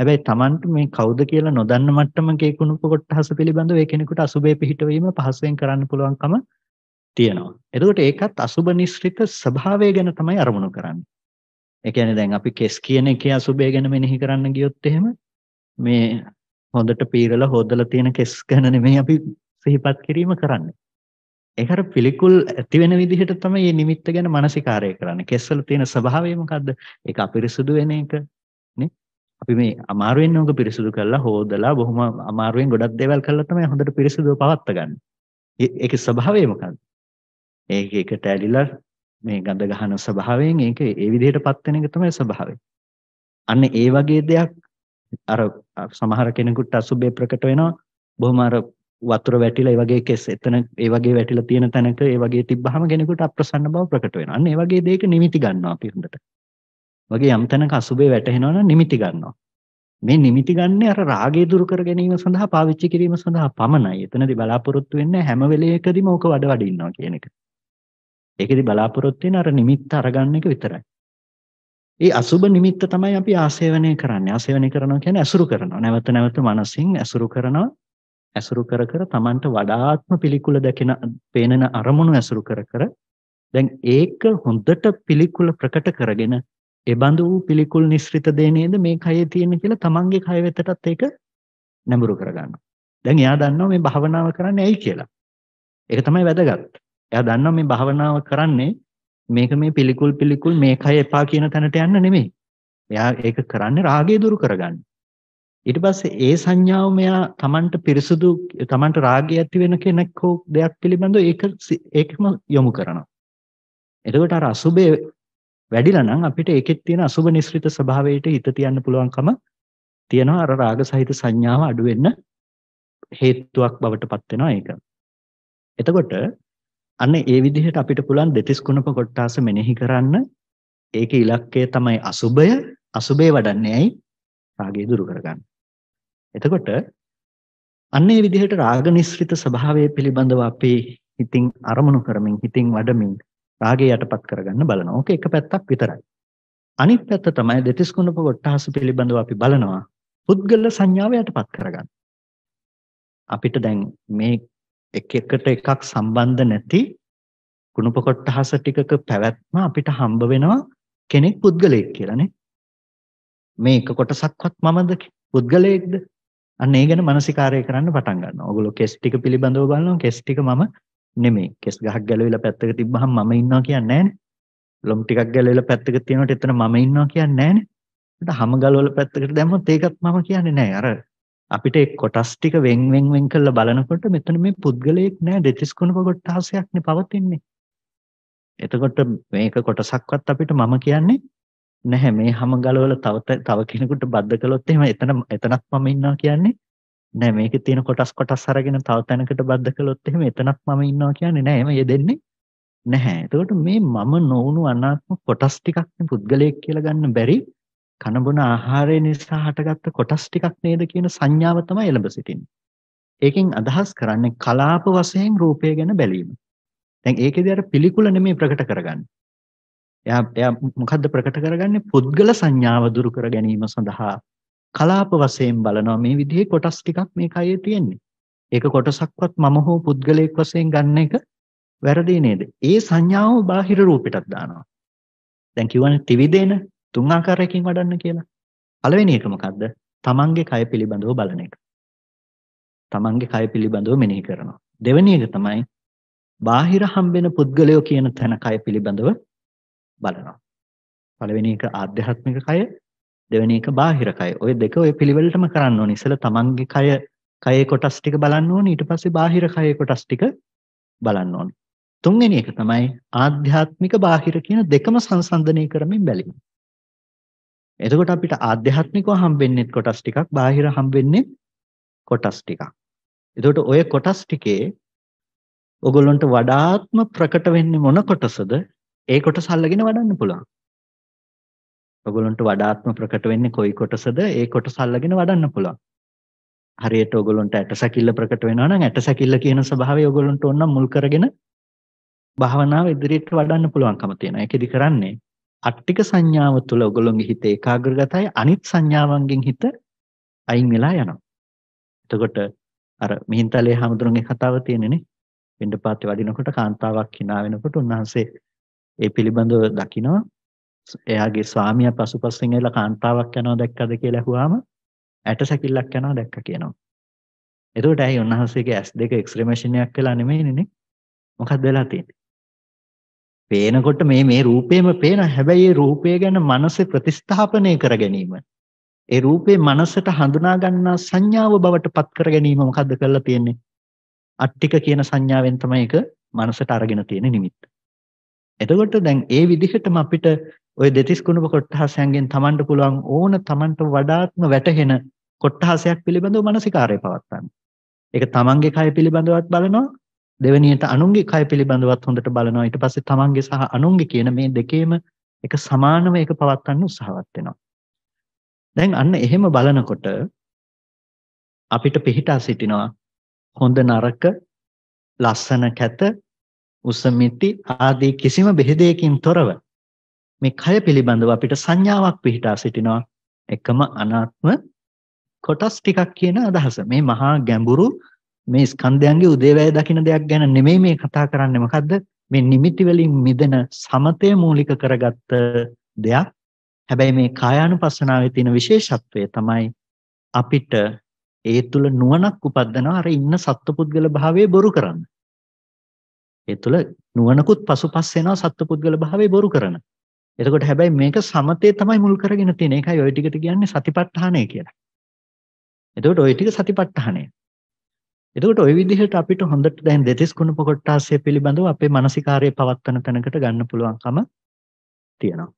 හැබැයි Tamanට මේ කවුද කියලා නොදන්න මට්ටමක ඒ කුණුප කොටහස පිළිබඳව ඒ කෙනෙකුට අසුබේ පිහිටවීම පහසුවෙන් කරන්න පුළුවන්කම තියෙනවා. එතකොට ඒකත් අසුබ නිස්සෘත ස්වභාවය ගැන තමයි අරමුණු කරන්නේ. ඒ කියන්නේ දැන් අපි කෙස් කියන එකේ අසුබය ගැන මෙනෙහි කරන්න ගියොත් එහෙම මේ හොඳට පීරලා හොදලා තියෙන කෙස් ගැන නෙමෙයි අපි සිහිපත් කිරීම කරන්නේ. ඒක අර පිළිකුල් ඇති වෙන විදිහට තමයි මේ නිමිත්ත ගැන මානසිකාරය කරන්නේ. කෙස්වල තියෙන ස්වභාවය මොකද්ද? ඒක අපිරිසුදු වෙන එක, අපි මේ අමාරුවෙන් ඕක පිරිසිදු කරලා හොදලා බොහොම අමාරුවෙන් ගොඩක් දේවල් කරලා තමයි හොඳට පිරිසිදුව පවත්ත ගන්න. ඒකේ ස්වභාවය මොකක්ද? ඒක එකට ඇලිලා මේ ගඳ ගහන ස්වභාවයෙන් ඒක ඒ විදිහටපත් වෙන එක තමයි ස්වභාවය. අන්න ඒ වගේ දෙයක් අර සමහර කෙනෙකුට අසුබේ ප්‍රකට වෙනවා. බොහොම අර වතුර වැටිලා ඒ වගේ කෙස් එතන ඒ වගේ වැටිලා තියෙන තැනක ඒ වගේ තිබ්බහම කෙනෙකුට අප්‍රසන්න බව ප්‍රකට වෙනවා. අන්න ඒ වගේ දෙයක නිමිති ගන්නවා අපි හොඳට. වගේ යම් තැනක අසුබේ වැටෙනවනම් නිමිති ගන්නවා. මේ නිමිති ගන්නේ අර රාගය දුරු කර ගැනීම සඳහා පාවිච්චි කිරීම සඳහා පමණයි. එතනදී බලාපොරොත්තු වෙන්නේ හැම වෙලයකදීම ඕක වඩ වඩ ඉන්නවා කියන එක. ඒකෙදී බලාපොරොත්තු වෙන අර නිමිත්ත අරගන්න එක විතරයි. ඒ අසුබ නිමිත්ත තමයි අපි ආසේවනය කරන්නේ. ආසේවනය කරනවා කියන්නේ ඇසුරු කරනවා. නැවත නැවත මනසින් ඇසුරු කරනවා. ඇසුරු කර කර Tamanට වඩාත්ම පිළිකුල දැකෙන පේනන අරමුණු ඇසුරු කර කර දැන් ඒක හොඳට පිළිකුල ප්‍රකට කරගෙන එබඳු පිළිකුල් නිස්ෘත දේ නේද මේ කයේ තියෙන කියලා තමන්ගේ කය වෙතටත් ඒක නැඹුරු කරගන්නවා. දැන් එයා දන්නවා මේ භාවනාව කරන්නේ ඇයි කියලා. ඒක තමයි වැදගත්. එයා දන්නවා මේ භාවනාව කරන්නේ මේක මේ පිළිකුල් පිළිකුල් මේ කය එපා කියන තැනට යන්න නෙමෙයි. එයා ඒක කරන්නේ රාගය දුරු කරගන්න. ඊට පස්සේ ඒ සංඥාව මෙයා තමන්ට පිරිසුදු තමන්ට රාගය ඇති වෙන කෙනෙක් හෝ දෙයක් පිළිබඳව ඒක ඒකම යොමු කරනවා. එතකොට අර අසුබේ වැඩිලා නම් අපිට ඒකෙත් තියෙන අසුබ නිස්ෘත ස්වභාවයට හිත තියන්න පුළුවන්කම තියෙනවා අර රාග සහිත සංඥාව අඩු වෙන්න හේතුවක් බවට පත් වෙනවා ඒක. එතකොට අන්න ඒ විදිහට අපිට පුළුවන් දෙතිස් කුණප කොටාස මෙනෙහි කරන්න ඒකේ ඉලක්කය තමයි අසුබය අසුබේ වඩන්නේ ඇයි රාගය දුරු කරගන්න. එතකොට අන්න ඒ විදිහට රාග නිස්ෘත ස්වභාවය පිළිබඳව අපි හිතින් අරමුණු කරමින් හිතින් වඩමින් රාගය යටපත් කරගන්න බලනවා. ඕක එක පැත්තක් විතරයි. අනිත් පැත්ත තමයි දෙතිස් කුණප කොටහස පිළිබඳව අපි බලනවා. පුද්ගල සංඥාව යටපත් කරගන්න. අපිට දැන් මේ එක එකට එකක් සම්බන්ධ නැති කුණප කොටහස ටිකක පැවැත්ම අපිට හම්බ වෙනවා කෙනෙක් පුද්ගලයෙක් කියලානේ. මේ එක කොටසක්වත් මමද පුද්ගලයෙක්ද? අන්න ඒ ගැන මානසිකාරය කරන්න පටන් ගන්නවා. ඔයගොල්ලෝ කෙස් ටික පිළිබඳව බලනවා. කෙස් ටික මම නෙමෙයි. කෙස් ගහක් ගැලවිලා පැත්තක තිබ්බහම මම ඉන්නවා කියන්නේ නැහැ. ලොම් ටිකක් ගැලවිලා පැත්තක තියෙනකොට එතන මම ඉන්නවා කියන්නේ නැහැ. ඒකට හැම ගලවල පැත්තකට දැම්මොත් ඒකත් මම කියන්නේ නැහැ. අර අපිට ඒ කොටස් ටික වෙන් වෙන් වෙන් කරලා බලනකොට මෙතන මේ පුද්ගලයෙක් නැහැ. දෙතිස් කුණප කොටහසයක් නේ පවතින්නේ. එතකොට මේක කොටසක්වත් අපිට මම කියන්නේ නැහැ. මේ හැම ගලවල තව තව කෙනෙකුට බද්ධ කළොත් එහෙම එතන එතනත් මම ඉන්නවා කියන්නේ නෑ මේකේ තියෙන කොටස් කොටස් අරගෙන තව තැනකට බද්ධ කළොත් එහෙම එතනක් මම ඉන්නවා කියන්නේ නෑ එහෙම යෙදෙන්නේ නැහැ. එතකොට මේ මම නොවුණු අනාත්ම කොටස් ටිකක් පුද්ගලයෙක් කියලා ගන්න බැරි කනබුන ආහාරය නිසා හටගත්ත කොටස් ටිකක් නේද කියන සංඥාව තමයි එළඹ සිටින්නේ. ඒකෙන් අදහස් කරන්නේ කලාප වශයෙන් රූපය ගැන බැලීම. දැන් ඒකේදී අර පිළිකුල නෙමෙයි ප්‍රකට කරගන්නේ. එයා එයා මොකද්ද ප්‍රකට කරගන්නේ? පුද්ගල සංඥාව දුරු කර ගැනීම සඳහා කලාප වශයෙන් බලනවා මේ විදිහේ කොටස් ටිකක් මේ කයේ තියෙන්නේ. ඒක කොටසක්වත් මම හෝ පුද්ගලයෙක් වශයෙන් ගන්න එක වැරදි නේද? ඒ සංඥාව බාහිර රූපෙටත් දානවා. දැන් කියවනේ ත්‍රිවිදේන තුන් ආකාරයකින් වඩන්න කියලා. පළවෙනි එක මොකද්ද? තමන්ගේ කය පිළිබඳව බලන එක. තමන්ගේ කය පිළිබඳව මෙනෙහි කරනවා. දෙවෙනි එක තමයි බාහිර හම්බෙන පුද්ගලයෝ කියන තැන කය පිළිබඳව බලනවා. පළවෙනි එක ආධ්‍යාත්මික කය, දෙවෙනි එක බාහිර කය. ওই දෙක ওই පිළිවෙලටම කරන්න ඕනේ. ඉතල තමන්ගේ කය කයේ කොටස් ටික බලන්න ඕනේ. ඊට පස්සේ බාහිර කයේ කොටස් ටික බලන්න ඕනේ. තුන්වෙනි එක තමයි ආධ්‍යාත්මික බාහිර කියන දෙකම සංසන්දනය කරමින් බැලීම. එතකොට අපිට ආධ්‍යාත්මිකව හම්බෙන්නේ කොටස් ටිකක් බාහිර හම්බෙන්නේ කොටස් ටිකක්. එතකොට ওই කොටස් ටිකේ ඔගොල්ලන්ට වඩාත්ම ප්‍රකට වෙන්නේ මොන කොටසද? ඒ කොටස අල්ලගෙන වඩන්න පුළුවන්. ඔගොල්ලන්ට වඩාත්ම ප්‍රකට වෙන්නේ කොයි කොටසද ඒ කොටස අල්ලගෙන වඩන්න පුළුවන්. හරියට ඔගොල්ලන්ට ඇටසැකිල්ල ප්‍රකට වෙනවා නම් ඇටසැකිල්ල කියන ස්වභාවය ඔගොල්ලන්ට ඕනම් මුල් කරගෙන භාවනාව ඉදිරියට වඩන්න පුළුවන්කම තියෙනවා. ඒකෙදි කරන්නේ අට්ටික සංඥාව තුළ ඔගොල්ලොන්ගේ හිත ඒකාග්‍රගතයි අනිත් සංඥාවන්ගෙන් හිත අයින් වෙලා යනවා. එතකොට අර මිහින්තලේ හැමදෙරුන්ගේ කතාව තියෙනනේ. පින්ඩපාතේ වඩිනකොට කාන්තාවක් hina වෙනකොට උන්වහන්සේ ඒ පිළිබඳව දකිනවා එයාගේ ස්වාමියා පසුපසින් එලා කාන්තාවක් යනවා දැක්කද කියලා අහුවාම ඇට සැකිල්ලක් යනවා දැක්ක කියනවා. එතකොට ඇයි උන්වහන්සේගේ S2 එක්ස්රේ මැෂින් එකක් කියලා නෙමෙයිනේ. මොකක්ද වෙලා තියෙන්නේ? පේනකොට මේ මේ රූපේම පේන හැබැයි ඒ රූපය ගැන මනසේ ප්‍රතිස්ථාපනය කර ගැනීම ඒ රූපේ මනසට හඳුනා ගන්නා සංඥාව බවට පත් කර ගැනීම මොකද්ද කරලා තියෙන්නේ? අට්ටික කියන සංඥාවෙන් තමයි ඒක මනසට අරගෙන තියෙන නිමිත්ත. එතකොට දැන් ඒ විදිහටම අපිට ওই දෙතිස් කුණප කොට්ටහසයන්ගෙන් තමන්ට පුළුවන් ඕන තමන්ට වඩාත්ම වැටහෙන කොට්ටහසයක් පිළිබඳව මානසිකාරය පවත්වන්න. ඒක තමන්ගේ කය පිළිබඳවත් බලනවා දෙවෙනියට අනුන්ගේ කය පිළිබඳවත් හොඳට බලනවා ඊට පස්සේ තමන්ගේ සහ අනුන්ගේ කියන මේ දෙකේම එක සමානව ඒක පවත්වන්න උත්සාහවත් වෙනවා දැන් අන්න එහෙම බලනකොට අපිට පිහිටා සිටිනවා හොඳ නරක ලස්සන කැත උසමිති ආදී කිසිම බෙහෙදයකින් තොරව මේ කය පිළිබඳව අපිට සංඥාවක් පිහිටා සිටිනවා එකම අනාත්ම කොටස් ටිකක් කියන අදහස. මේ මහා ගැඹුරු මේ ස්කන්ධයන්ගේ උදේවැය දකින්න දෙයක් ගැන නෙමෙයි මේ කතා කරන්නේ. මොකද්ද? මේ නිමිති වලින් මිදෙන සමතය මූලික කරගත්ත දෙයක්. හැබැයි මේ කායානුපස්සනාවේ තියෙන විශේෂත්වය තමයි අපිට ඒ තුල නුවණක් උපද්දනවා අර ඉන්න සත්පුද්ගල භාවයේ බොරු කරන්න. ඒ තුල නුවණකුත් පසුපස් වෙනවා සත්පුද්ගල භාවයේ බොරු කරන. එතකොට හැබැයි මේක සමතේ තමයි මුල් කරගෙන තියෙන. ඒකයි ওই ටිකට කියන්නේ සතිපට්ඨානය කියලා. එතකොට ওই ටික සතිපට්ඨානය. එතකොට ওই විදිහට අපිට හොඳට දැන් දෙතිස් කුණප කොටාසය පිළිබඳව අපේ මානසිකාර්යය පවත්වන තැනකට ගන්න පුළුවන්කම තියෙනවා.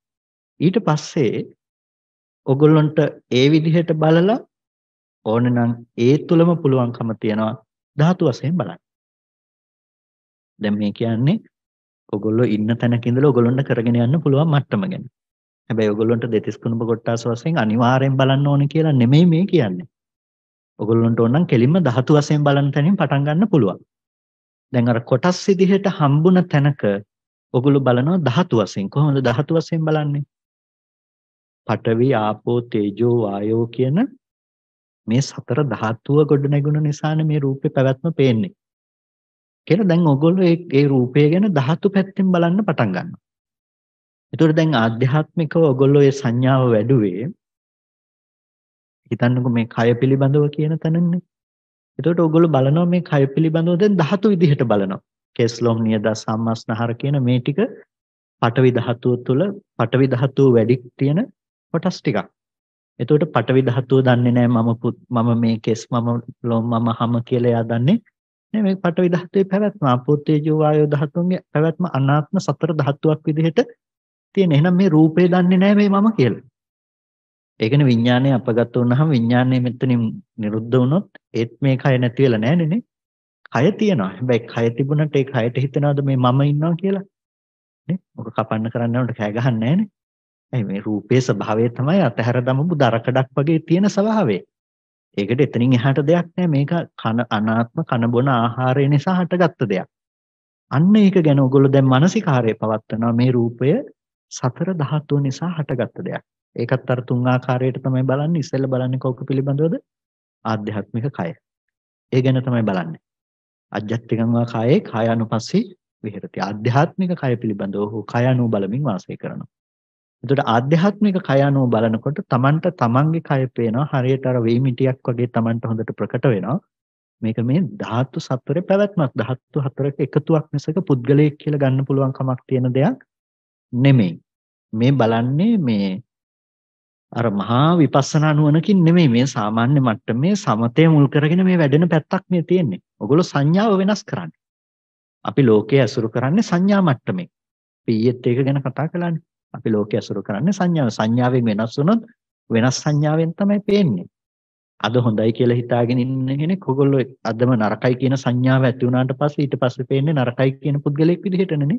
ඊට පස්සේ ඔගොල්ලන්ට ඒ විදිහට බලලා ඕන නම් ඒ තුලම පුළුවන්කම තියෙනවා ධාතු වශයෙන් බලන්න. දැන් මේ කියන්නේ ඔගොල්ලෝ ඉන්න තැනක ඉඳලා ඔගොල්ලොන්ට කරගෙන යන්න පුළුවන් මට්ටම ගැන. හැබැයි ඔගොල්ලොන්ට දෙතිස් කුණප කොට්ටාස වශයෙන් අනිවාර්යෙන් බලන්න ඕනේ කියලා නෙමෙයි මේ කියන්නේ. ඔගොල්ලොන්ට ඕන නම් කෙලින්ම ධාතු වශයෙන් බලන තැනින් පටන් ගන්න පුළුවන්. දැන් අර කොටස් විදිහට හම්බුන තැනක ඔගොල්ලෝ බලනවා ධාතු වශයෙන්. කොහොමද ධාතු වශයෙන් බලන්නේ? පඨවි, ආපෝ, තේජෝ, වායෝ කියන මේ සතර ධාතුව ගොඩ නැගුණ නිසානේ මේ රූපේ පැවැත්ම පේන්නේ. කියලා දැන් ඔයගොල්ලෝ ඒ රූපය ගැන ධාතු පැත්තෙන් බලන්න පටන් ගන්නවා. ඒතකොට දැන් ආධ්‍යාත්මිකව ඔයගොල්ලෝ ඒ සංඥාව වැඩුවේ හිතන්නකෝ මේ කය පිළිබඳව කියන තැනනේ. එතකොට ඔයගොල්ලෝ බලනවා මේ කය පිළිබඳව දැන් ධාතු විදිහට බලනවා. කෙස්ලොම් නියද සම්මස්නහර කියන මේ ටික පටවි ධාතුව තුළ පටවි ධාතුව වැඩි තියෙන කොටස් ටිකක්. එතකොට පටවි ධාතුව දන්නේ නැහැ මම මම මේ කෙස් මම ලොම් මම හැම කියලා එයා දන්නේ නේ මේ පටවි ධාතුවේ පැවැත්ම අපෝතේජෝ වායෝ ධාතුන්ගේ පැවැත්ම අනාත්ම සතර ධාතුවක් විදිහට තියෙන. එහෙනම් මේ රූපේ දන්නේ නැහැ මේ මම කියලා. ඒකනේ විඥානය අපගත වුණාම විඥානය මෙතනින් නිරුද්ධ වුණොත් ඒත් මේ කය නැති වෙලා නැහැ නේ. කය තියෙනවා. හැබැයි කය තිබුණට ඒ කයට හිතනවාද මේ මම ඉන්නවා කියලා? නේ? මොක කපන්න කරන්න ඕනට කය ගහන්නේ නැහැ නේ. මේ රූපේ ස්වභාවය තමයි අතහැර දමපු දරකඩක් වගේ තියෙන ස්වභාවය. ඒකට එතනින් එහාට දෙයක් නෑ මේක කන අනාත්ම කන බොන ආහාරය නිසා හටගත්ත දෙයක්. අන්න ඒක ගැන ඔයගොල්ලෝ දැන් මානසිකාරය පවත්නවා මේ රූපය සතර ධාතුව නිසා හටගත්ත දෙයක්. ඒකත් අර තුන් ආකාරයට තමයි බලන්නේ ඉස්සෙල්ලා බලන්නේ කෝක පිළිබඳවද ආධ්‍යාත්මික කය. ඒ ගැන තමයි බලන්නේ. අජ්ජත්තිකං වා කායේ කායानुපස්සී විහෙරති. ආධ්‍යාත්මික කය පිළිබඳව ඔහු කයano බලමින් වාසය කරනවා. එතකොට ආධ්‍යාත්මික කය අනුව බලනකොට Tamanට Tamanගේ කය පේනවා හරියට අර වේමිටියක් වගේ Tamanට හොඳට ප්‍රකට වෙනවා. මේක මේ ධාතු සතරේ පැවැත්මක් ධාතු හතරක එකතුවක් මිසක පුද්ගලයෙක් කියලා ගන්න පුළුවන් කමක් තියෙන දෙයක් නෙමෙයි. මේ බලන්නේ මේ අර මහා විපස්සනා නුවණකින් නෙමෙයි මේ සාමාන්‍ය මට්ටමේ සමතය මුල් කරගෙන මේ වැඩෙන පැත්තක් මේ තියෙන්නේ. ඔගොල්ලෝ සංඥාව වෙනස් කරන්නේ. අපි ලෝකයේ ඇසුරු කරන්නේ සංඥා මට්ටමේ. අපි ඊයේත් ඒක ගැන කතා කළානේ. අපි ලෝකයේ අසුර කරන්නේ සංඥාව. සංඥාවෙන් වෙනස් වුණොත් වෙනස් සංඥාවෙන් තමයි පේන්නේ. අද හොඳයි කියලා හිතාගෙන ඉන්න කෙනෙක් ඔයගොල්ලෝ අදම නරකයි කියන සංඥාව ඇති වුණාට පස්සේ ඊට පස්සේ පේන්නේ නරකයි කියන පුද්ගලෙක් විදිහටනේ.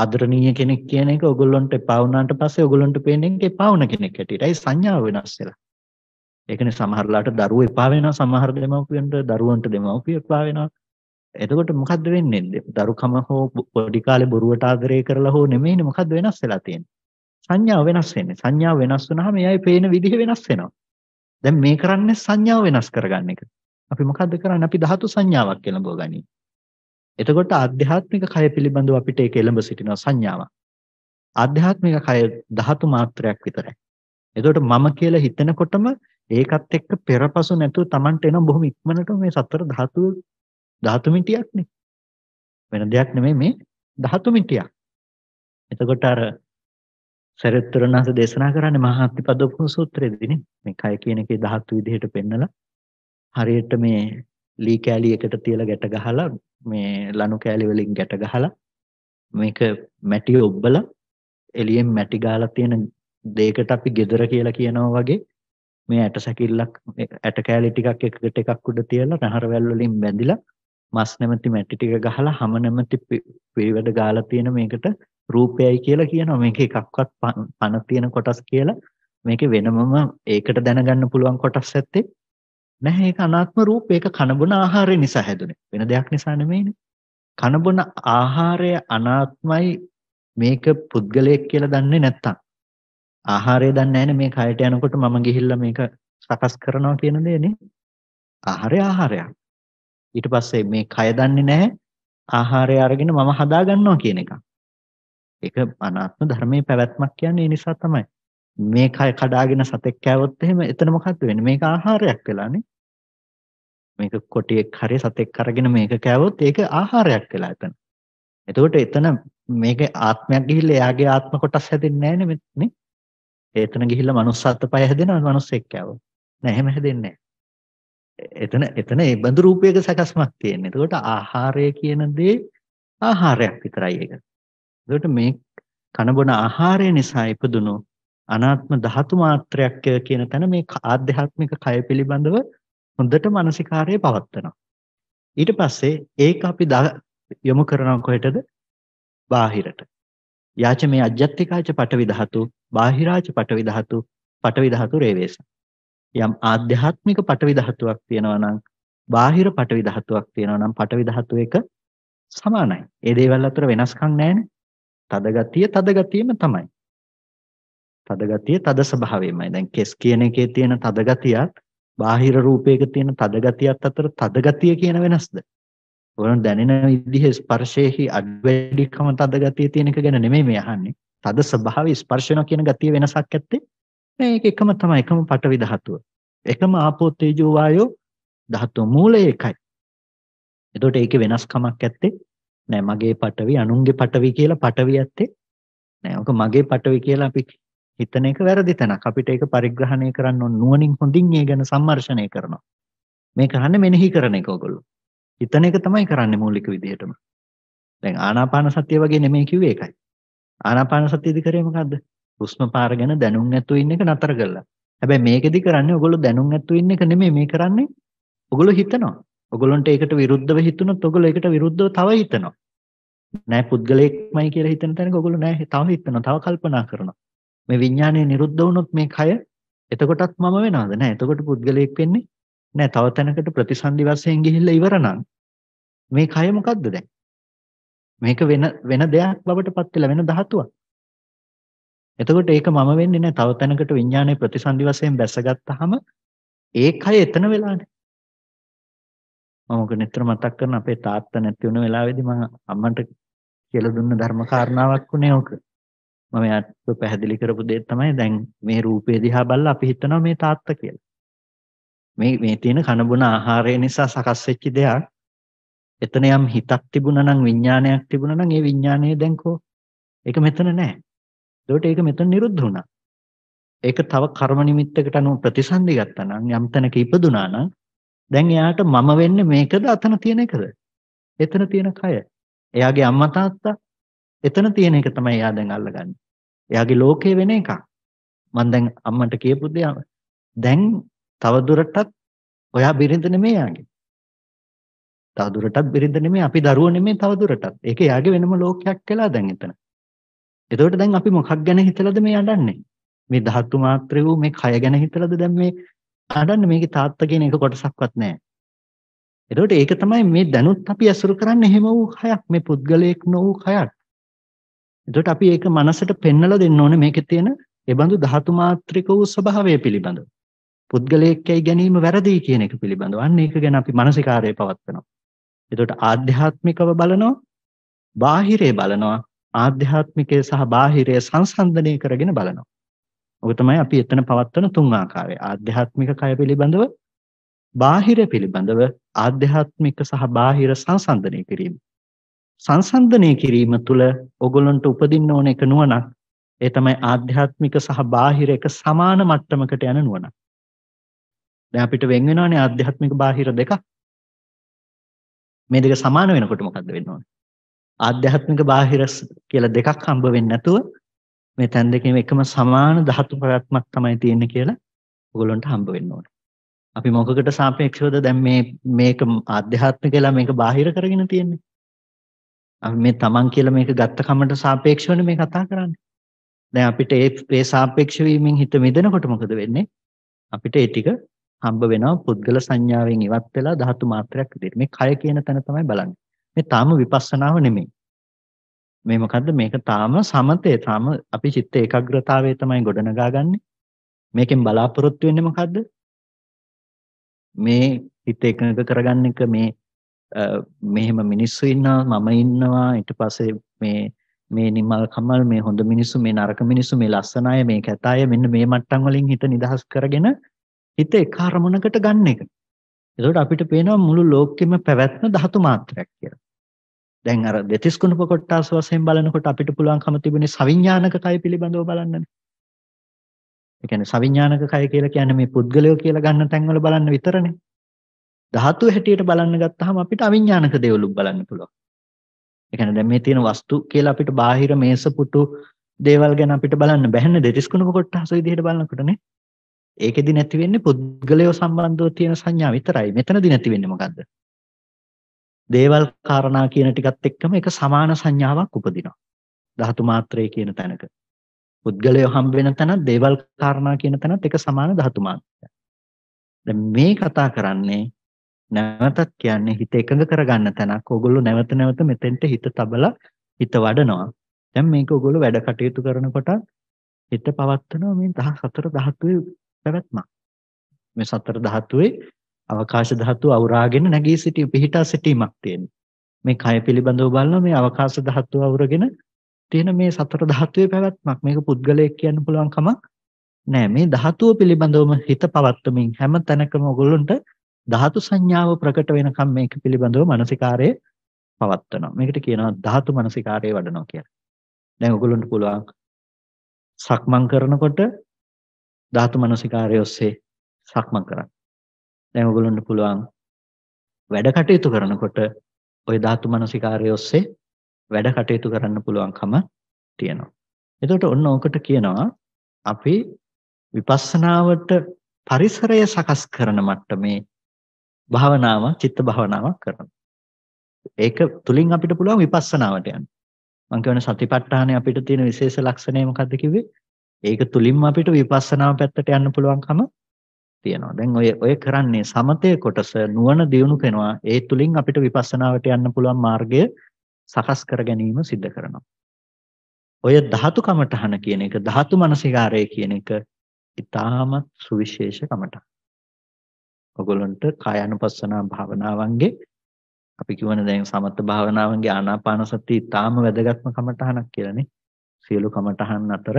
ආදරණීය කෙනෙක් කියන එක ඔයගොල්ලන්ට එපා වුණාට පස්සේ ඔයගොල්ලන්ට පේන්නේ එපා වුණ කෙනෙක් හැටියට. ඒ සංඥාව වෙනස් වෙලා. ඒකනේ සමහරලාට දරුවෝ එපා වෙනවා සමහර දෙමව්පියන්ට දරුවන්ට දෙමව්පිය එපා වෙනවා එතකොට මොකද්ද වෙන්නේ? දරුකම හෝ පොඩි කාලේ බොරුවට ආදරය කරලා හෝ නෙමෙයිනේ මොකද්ද වෙනස් වෙලා තියෙන්නේ? සංඥාව වෙනස් වෙන්නේ. සංඥාව වෙනස් වුනහම එයාගේ පේන විදිහ වෙනස් වෙනවා. දැන් මේ කරන්නේ සංඥාව වෙනස් කරගන්න එක. අපි මොකද්ද කරන්නේ? අපි ධාතු සංඥාවක් එළඹව ගනි. එතකොට ආධ්‍යාත්මික කය පිළිබඳව අපිට ඒක එළඹ සිටින සංඥාවක්. ආධ්‍යාත්මික කය ධාතු මාත්‍රයක් විතරයි. එතකොට මම කියලා හිතනකොටම ඒකත් එක්ක පෙරපසු නැතුව Tamanට එන බොහොම ඉක්මනට මේ සතර ධාතු ධාතු මිටියක්නේ. වෙන දෙයක් නෙමෙයි මේ ධාතු මිටියක්. එතකොට අර සරත්තරණස දේශනා කරන්නේ මහා අත්තිපදෝපන සූත්‍රයේදීනේ. මේ කය කියන එකේ ධාතු විදිහට පෙන්නලා හරියට මේ ලී කෑලි එකට තියලා ගැට ගහලා මේ ලනු කෑලි වලින් ගැට ගහලා මේක මැටි ඔබ්බලා එළියෙන් මැටි ගාලා තියෙන දෙයකට අපි gedara කියලා කියනවා වගේ මේ ඇට සැකිල්ලක් ඇට කෑලි ටිකක් එකකට එකක් උඩ තියලා නහර වැල් වලින් බැඳිලා මස් නැමැති මැටි ටික ගහලා හැම නැමැති පිරිවැඩ ගාලා තියෙන මේකට රූපයයි කියලා කියනවා මේක එකක්වත් පන තියෙන කොටස් කියලා මේක වෙනමම ඒකට දැනගන්න පුළුවන් කොටස් ඇත්තේ නැහැ ඒක අනාත්ම රූප ඒක කනබුන ආහාරය නිසා හැදුනේ වෙන දෙයක් නිසා නෙමෙයිනේ කනබුන ආහාරය අනාත්මයි මේක පුද්ගලයෙක් කියලා දන්නේ නැත්තම් ආහාරය දන්නේ නැහැනේ මේ කයට යනකොට මම ගිහිල්ලා මේක සකස් කරනවා කියන දෙයනේ ආහාරය ආහාරයක් ඊට පස්සේ මේ කය දන්නේ නැහැ ආහාරය අරගෙන මම හදා ගන්නවා කියන එක. ඒක අනාත්ම ධර්මයේ පැවැත්මක් කියන්නේ ඒ නිසා තමයි. මේ කය කඩාගෙන සතෙක් කෑවොත් එහෙම එතන මොකද්ද වෙන්නේ? මේක ආහාරයක් වෙලානේ. මේක කොටියෙක් හරි සතෙක් අරගෙන මේක කෑවොත් ඒක ආහාරයක් වෙලා එතන. එතකොට එතන මේක ආත්මයක් ගිහිල්ලා එයාගේ ආත්ම කොටස් හැදෙන්නේ නැහැ නේ. එතන ගිහිල්ලා manussත් පය හැදෙනවා manuss එක්කව. නෑ එහෙම හැදෙන්නේ නැහැ. එතන එතන ඒ බඳු රූපයක සකස්මක් තියෙනවා. එතකොට ආහාරය කියන දේ ආහාරයක් විතරයි ඒක. එතකොට මේ කනබොන ආහාරය නිසා ඉපදුණු අනාත්ම ධාතු මාත්‍රයක් කියන තැන මේ ආධ්‍යාත්මික කය පිළිබඳව හොඳට මානසිකාරයේ පවත්නවා. ඊට පස්සේ ඒක අපි යොමු කරන කොහෙටද? බාහිරට. යාච මේ අජ්ජත්තිකාච පටවි ධාතු, බාහිරාච පටවි ධාතු, පටවි ධාතු රේවේස. යම් ආධ්‍යාත්මික පටවි ධාතුවක් තියෙනවා නම් බාහිර පටවි ධාතුවක් තියෙනවා නම් පටවි ධාතුව එක සමානයි. ඒ දේවල් අතර වෙනස්කම් නැහැනේ. තද ගතිය තද ගතියම තමයි. තද ගතිය තද ස්වභාවයමයි. දැන් කෙස් කියන එකේ තියෙන තද ගතියත් බාහිර රූපයක තියෙන තද ගතියත් අතර තද ගතිය කියන වෙනස්ද? ඔයන දැනෙන විදිහේ ස්පර්ශයේහි අඩවැඩිකම තද ගතිය තියෙන එක ගැන නෙමෙයි මේ අහන්නේ. තද ස්වභාවයේ ස්පර්ශන කියන ගතිය වෙනසක් ඇත්තේ මේක එකම තමයි එකම පටවි ධාතුව. එකම ආපෝ තේජෝ වායෝ ධාතු මූලය එකයි. එතකොට ඒකේ වෙනස්කමක් ඇත්තේ නෑ මගේ පටවි අනුන්ගේ පටවි කියලා පටවි ඇත්තේ නෑ. ඔක මගේ පටවි කියලා අපි හිතන එක වැරදි තැනක්. අපිට ඒක පරිග්‍රහණය කරන්න ඕන නුවණින් හොඳින් ඒ ගැන සම්මර්ෂණය කරනවා. මේ කරන්නේ මෙනෙහි කරන එක ඔයගොල්ලෝ. හිතන එක තමයි කරන්නේ මූලික විදියටම. දැන් ආනාපාන සතිය වගේ නෙමෙයි කිව්වේ ඒකයි. ආනාපාන සතියදි කරේ මොකද්ද? හුස්ම පාර ගැන දැනුම් නැතුව ඉන්න එක නතර කළා. හැබැයි මේකෙදි කරන්නේ ඔයගොල්ලෝ දැනුම් නැතුව ඉන්න එක නෙමෙයි මේ කරන්නේ. ඔයගොල්ලෝ හිතනවා. ඔයගොල්ලන්ට ඒකට විරුද්ධව හිතුනොත් ඔයගොල්ලෝ ඒකට විරුද්ධව තව හිතනවා. නෑ පුද්ගලයෙක්මයි කියලා හිතන තැනක ඔයගොල්ලෝ නෑ තව හිතනවා. තව කල්පනා කරනවා. මේ විඥානය නිරුද්ධ වුණොත් මේ කය එතකොටත් මම වෙනවද? නෑ. එතකොට පුද්ගලයෙක් වෙන්නේ නෑ. තව තැනකට ප්‍රතිසන්දි වශයෙන් ගිහිල්ලා ඉවර නම් මේ කය මොකද්ද දැන්? මේක වෙන වෙන දෙයක් බවට පත් වෙලා වෙන ධාතුවක්. එතකොට ඒක මම වෙන්නේ නැහැ. තව තැනකට විඥානයේ ප්‍රතිසන්දි වශයෙන් බැසගත්තාම ඒකයි එතන වෙලානේ. මම ඔක නිතර මතක් කරන අපේ තාත්තා නැති වුණ වෙලාවේදී මම අම්මන්ට කියලා දුන්න ධර්ම කාරණාවක් උනේ ඔක. මම යාට පැහැදිලි කරපු දේ තමයි දැන් මේ රූපය දිහා බලලා අපි හිතනවා මේ තාත්තා කියලා. මේ මේ තියෙන කනබුන ආහාරය නිසා සකස් වෙච්ච දෙයක්. එතන යම් හිතක් තිබුණා නම් විඥානයක් තිබුණා නම් ඒ විඥානය දැන් කො ඒක මෙතන නැහැ. එතකොට ඒක මෙතන නිරුද්ධ වුණා. ඒක තව කර්ම නිමිත්තකට අනුව ප්‍රතිසන්දි ගත්තා නම් යම් තැනක ඉපදුනා නම් දැන් එයාට මම වෙන්නේ මේකද අතන තියෙන එකද? එතන තියෙන කය. එයාගේ අම්මා තාත්තා එතන තියෙන එක තමයි එයා දැන් අල්ලගන්නේ. එයාගේ ලෝකේ වෙන එකක්. මම දැන් අම්මන්ට කියපු දේ දැන් තවදුරටත් ඔයා බිරිඳ නෙමෙයි යාගේ. තවදුරටත් බිරිඳ නෙමෙයි අපි දරුවෝ නෙමෙයි තවදුරටත්. ඒක එයාගේ වෙනම ලෝකයක් කියලා දැන් එතන. එතකොට දැන් අපි මොකක් ගැන හිතලාද මේ අඬන්නේ? මේ ධාතු මාත්‍ර වූ මේ කය ගැන හිතලාද දැන් මේ අඬන්නේ මේකේ තාත්තා කියන එක කොටසක්වත් නැහැ. එතකොට ඒක තමයි මේ දැනුත් අපි අසුරු කරන්නේ එහෙම වූ කයක් මේ පුද්ගලයෙක් නොවූ කයක්. එතකොට අපි ඒක මනසට පෙන්නලා දෙන්න ඕනේ මේකේ තියෙන ඒබඳු ධාතු මාත්‍රික වූ ස්වභාවය පිළිබඳව. පුද්ගලයෙක්කයි ගැනීම වැරදි කියන එක පිළිබඳව. අන්න ඒක ගැන අපි මානසිකාරය පවත්වනවා. එතකොට ආධ්‍යාත්මිකව බලනවා, බාහිරේ බලනවා, ආධ්‍යාත්මිකය සහ බාහිරය සංසන්දනය කරගෙන බලනවා. ඔක තමයි අපි එතන පවත්වන තුන් ආකාරය. ආධ්‍යාත්මික කය පිළිබඳව, බාහිර පිළිබඳව ආධ්‍යාත්මික සහ බාහිර සංසන්දනය කිරීම. සංසන්දනය කිරීම තුළ ඔගොල්ලන්ට උපදින්න ඕන එක නුවණක්. ඒ තමයි ආධ්‍යාත්මික සහ බාහිර එක සමාන මට්ටමකට යන නුවණක්. දැන් අපිට වෙන් වෙනවනේ ආධ්‍යාත්මික බාහිර දෙක. මේ දෙක සමාන වෙනකොට මොකද්ද වෙන්නේ? ආධ්‍යාත්මික බාහිර කියලා දෙකක් හම්බ වෙන්නේ නැතුව මේ තැන් දෙකේම එකම සමාන ධාතු ප්‍රත්‍යක් තමයි තියෙන්නේ කියලා ඔයගොල්ලන්ට හම්බ වෙන්න ඕනේ. අපි මොකකට සාපේක්ෂවද දැන් මේ මේක ආධ්‍යාත්මික කියලා මේක බාහිර කරගෙන තියෙන්නේ? අපි මේ තමන් කියලා මේක ගත්ත කමට සාපේක්ෂවනේ මේ කතා කරන්නේ. දැන් අපිට ඒ ඒ සාපේක්ෂ වීමෙන් හිත මිදෙනකොට මොකද වෙන්නේ? අපිට ඒ ටික හම්බ වෙනවා පුද්ගල සංඥාවෙන් ඉවත් වෙලා ධාතු මාත්‍රයක් විදිහට. මේ කය කියන තැන තමයි බලන්නේ. මේ තාම විපස්සනාව නෙමෙයි. මේ මොකද්ද මේක තාම සමතේ තාම අපි චිත්ත ඒකාග්‍රතාවයේ තමයි ගොඩනගාගන්නේ. මේකෙන් බලාපොරොත්තු වෙන්නේ මොකද්ද? මේ හිත එකඟ කරගන්න එක මේ මෙහෙම මිනිස්සු ඉන්නවා මම ඉන්නවා ඊට පස්සේ මේ මේ නිමල් කමල් මේ හොඳ මිනිස්සු මේ නරක මිනිස්සු මේ ලස්සන අය මේ කැත අය මෙන්න මේ මට්ටම් වලින් හිත නිදහස් කරගෙන හිත එක අරමුණකට ගන්න එක. එතකොට අපිට පේනවා මුළු ලෝකෙම පැවැත්ම ධාතු මාත්‍රයක් කියලා. දැන් අර දෙතිස් කුණප කොටස් වශයෙන් බලනකොට අපිට පුළුවන්කම තිබුණේ සවිඥානික කය පිළිබඳව බලන්නනේ. ඒ කියන්නේ සවිඥානික කය කියලා කියන්නේ මේ පුද්ගලයෝ කියලා ගන්න තැන්වල බලන්න විතරනේ. ධාතු හැටියට බලන්න ගත්තාම අපිට අවිඥානික දේවලුත් බලන්න පුළුවන්. ඒ කියන්නේ දැන් මේ තියෙන වස්තු කියලා අපිට බාහිර මේස පුටු දේවල් ගැන අපිට බලන්න බැහැනේ දෙතිස් කුණප කොටස් විදිහට බලනකොටනේ. ඒකෙදි නැති වෙන්නේ පුද්ගලයෝ සම්බන්ධව තියෙන සංඥා විතරයි. මෙතනදි නැති වෙන්නේ මොකද්ද? දේවල් කාරණා කියන ටිකත් එක්කම එක සමාන සංඥාවක් උපදිනවා. ධාතු මාත්‍රය කියන තැනක. පුද්ගලය හම්බ වෙන තැනත් දේවල් කාරණා කියන තැනත් එක සමාන ධාතු මාත්‍රය. දැන් මේ කතා කරන්නේ නැවතත් කියන්නේ හිත එකඟ කරගන්න තැනක්. ඕගොල්ලෝ නැවත නැවත මෙතෙන්ට හිත තබලා හිත වඩනවා. දැන් මේක ඕගොල්ලෝ වැඩ කටයුතු කරනකොට හිත පවත්වනවා මේ 14 ධාතුවේ පැවැත්මක්. මේ සතර ධාතුවේ අවකාශ ධාතුව අවුරාගෙන නැගී සිටි පිහිටා සිටීමක් තියෙනවා. මේ කය පිළිබඳව බලන මේ අවකාශ ධාතුව අවුරගෙන තියෙන මේ සතර ධාතුවේ පැවැත්මක් මේක පුද්ගලයෙක් කියන්න පුළුවන් කමක් නෑ මේ ධාතුව පිළිබඳවම හිත පවත්වමින් හැම තැනකම ඔගොල්ලන්ට ධාතු සංඥාව ප්‍රකට වෙනකම් මේක පිළිබඳව මානසිකාරයේ පවත්වනවා. මේකට කියනවා ධාතු මානසිකාරයේ වඩනවා කියලා. දැන් ඔගොල්ලන්ට පුළුවන් සක්මන් කරනකොට ධාතු මානසිකාරය ඔස්සේ සක්මන් කරන්න. දැන් ඔයගොල්ලන්ට පුළුවන් වැඩ කටයුතු කරනකොට ওই ධාතු මනසිකාරය ඔස්සේ වැඩ කටයුතු කරන්න පුළුවන්කම තියෙනවා. එතකොට ඔන්න ඕකට කියනවා අපි විපස්සනාවට පරිසරය සකස් කරන මට්ටමේ භාවනාව චිත්ත භාවනාවක් කරනවා. ඒක තුලින් අපිට පුළුවන් විපස්සනාවට යන්න. මම කියන සතිපට්ඨානේ අපිට තියෙන විශේෂ ලක්ෂණය මොකද්ද කිව්වේ? ඒක තුලින්ම අපිට විපස්සනාව පැත්තට යන්න පුළුවන්කම තියෙනවා. දැන් ඔය ඔය කරන්නේ සමතේ කොටස නුවණ දියුණු කරනවා. ඒ තුලින් අපිට විපස්සනාවට යන්න පුළුවන් මාර්ගය සකස් කර ගැනීම සිද්ධ කරනවා. ඔය ධාතු කමඨහන කියන එක ධාතු මනසිකාරය කියන එක ඉතාමත් සුවිශේෂ කමඨහන. ඔගොල්ලන්ට කාය අනුපස්සනා භාවනාවන්ගේ අපි කියවන දැන් සමත භාවනාවන්ගේ ආනාපාන සතිය ඉතාම වැදගත්ම කමඨහනක් කියලානේ. සියලු කමඨහන් අතර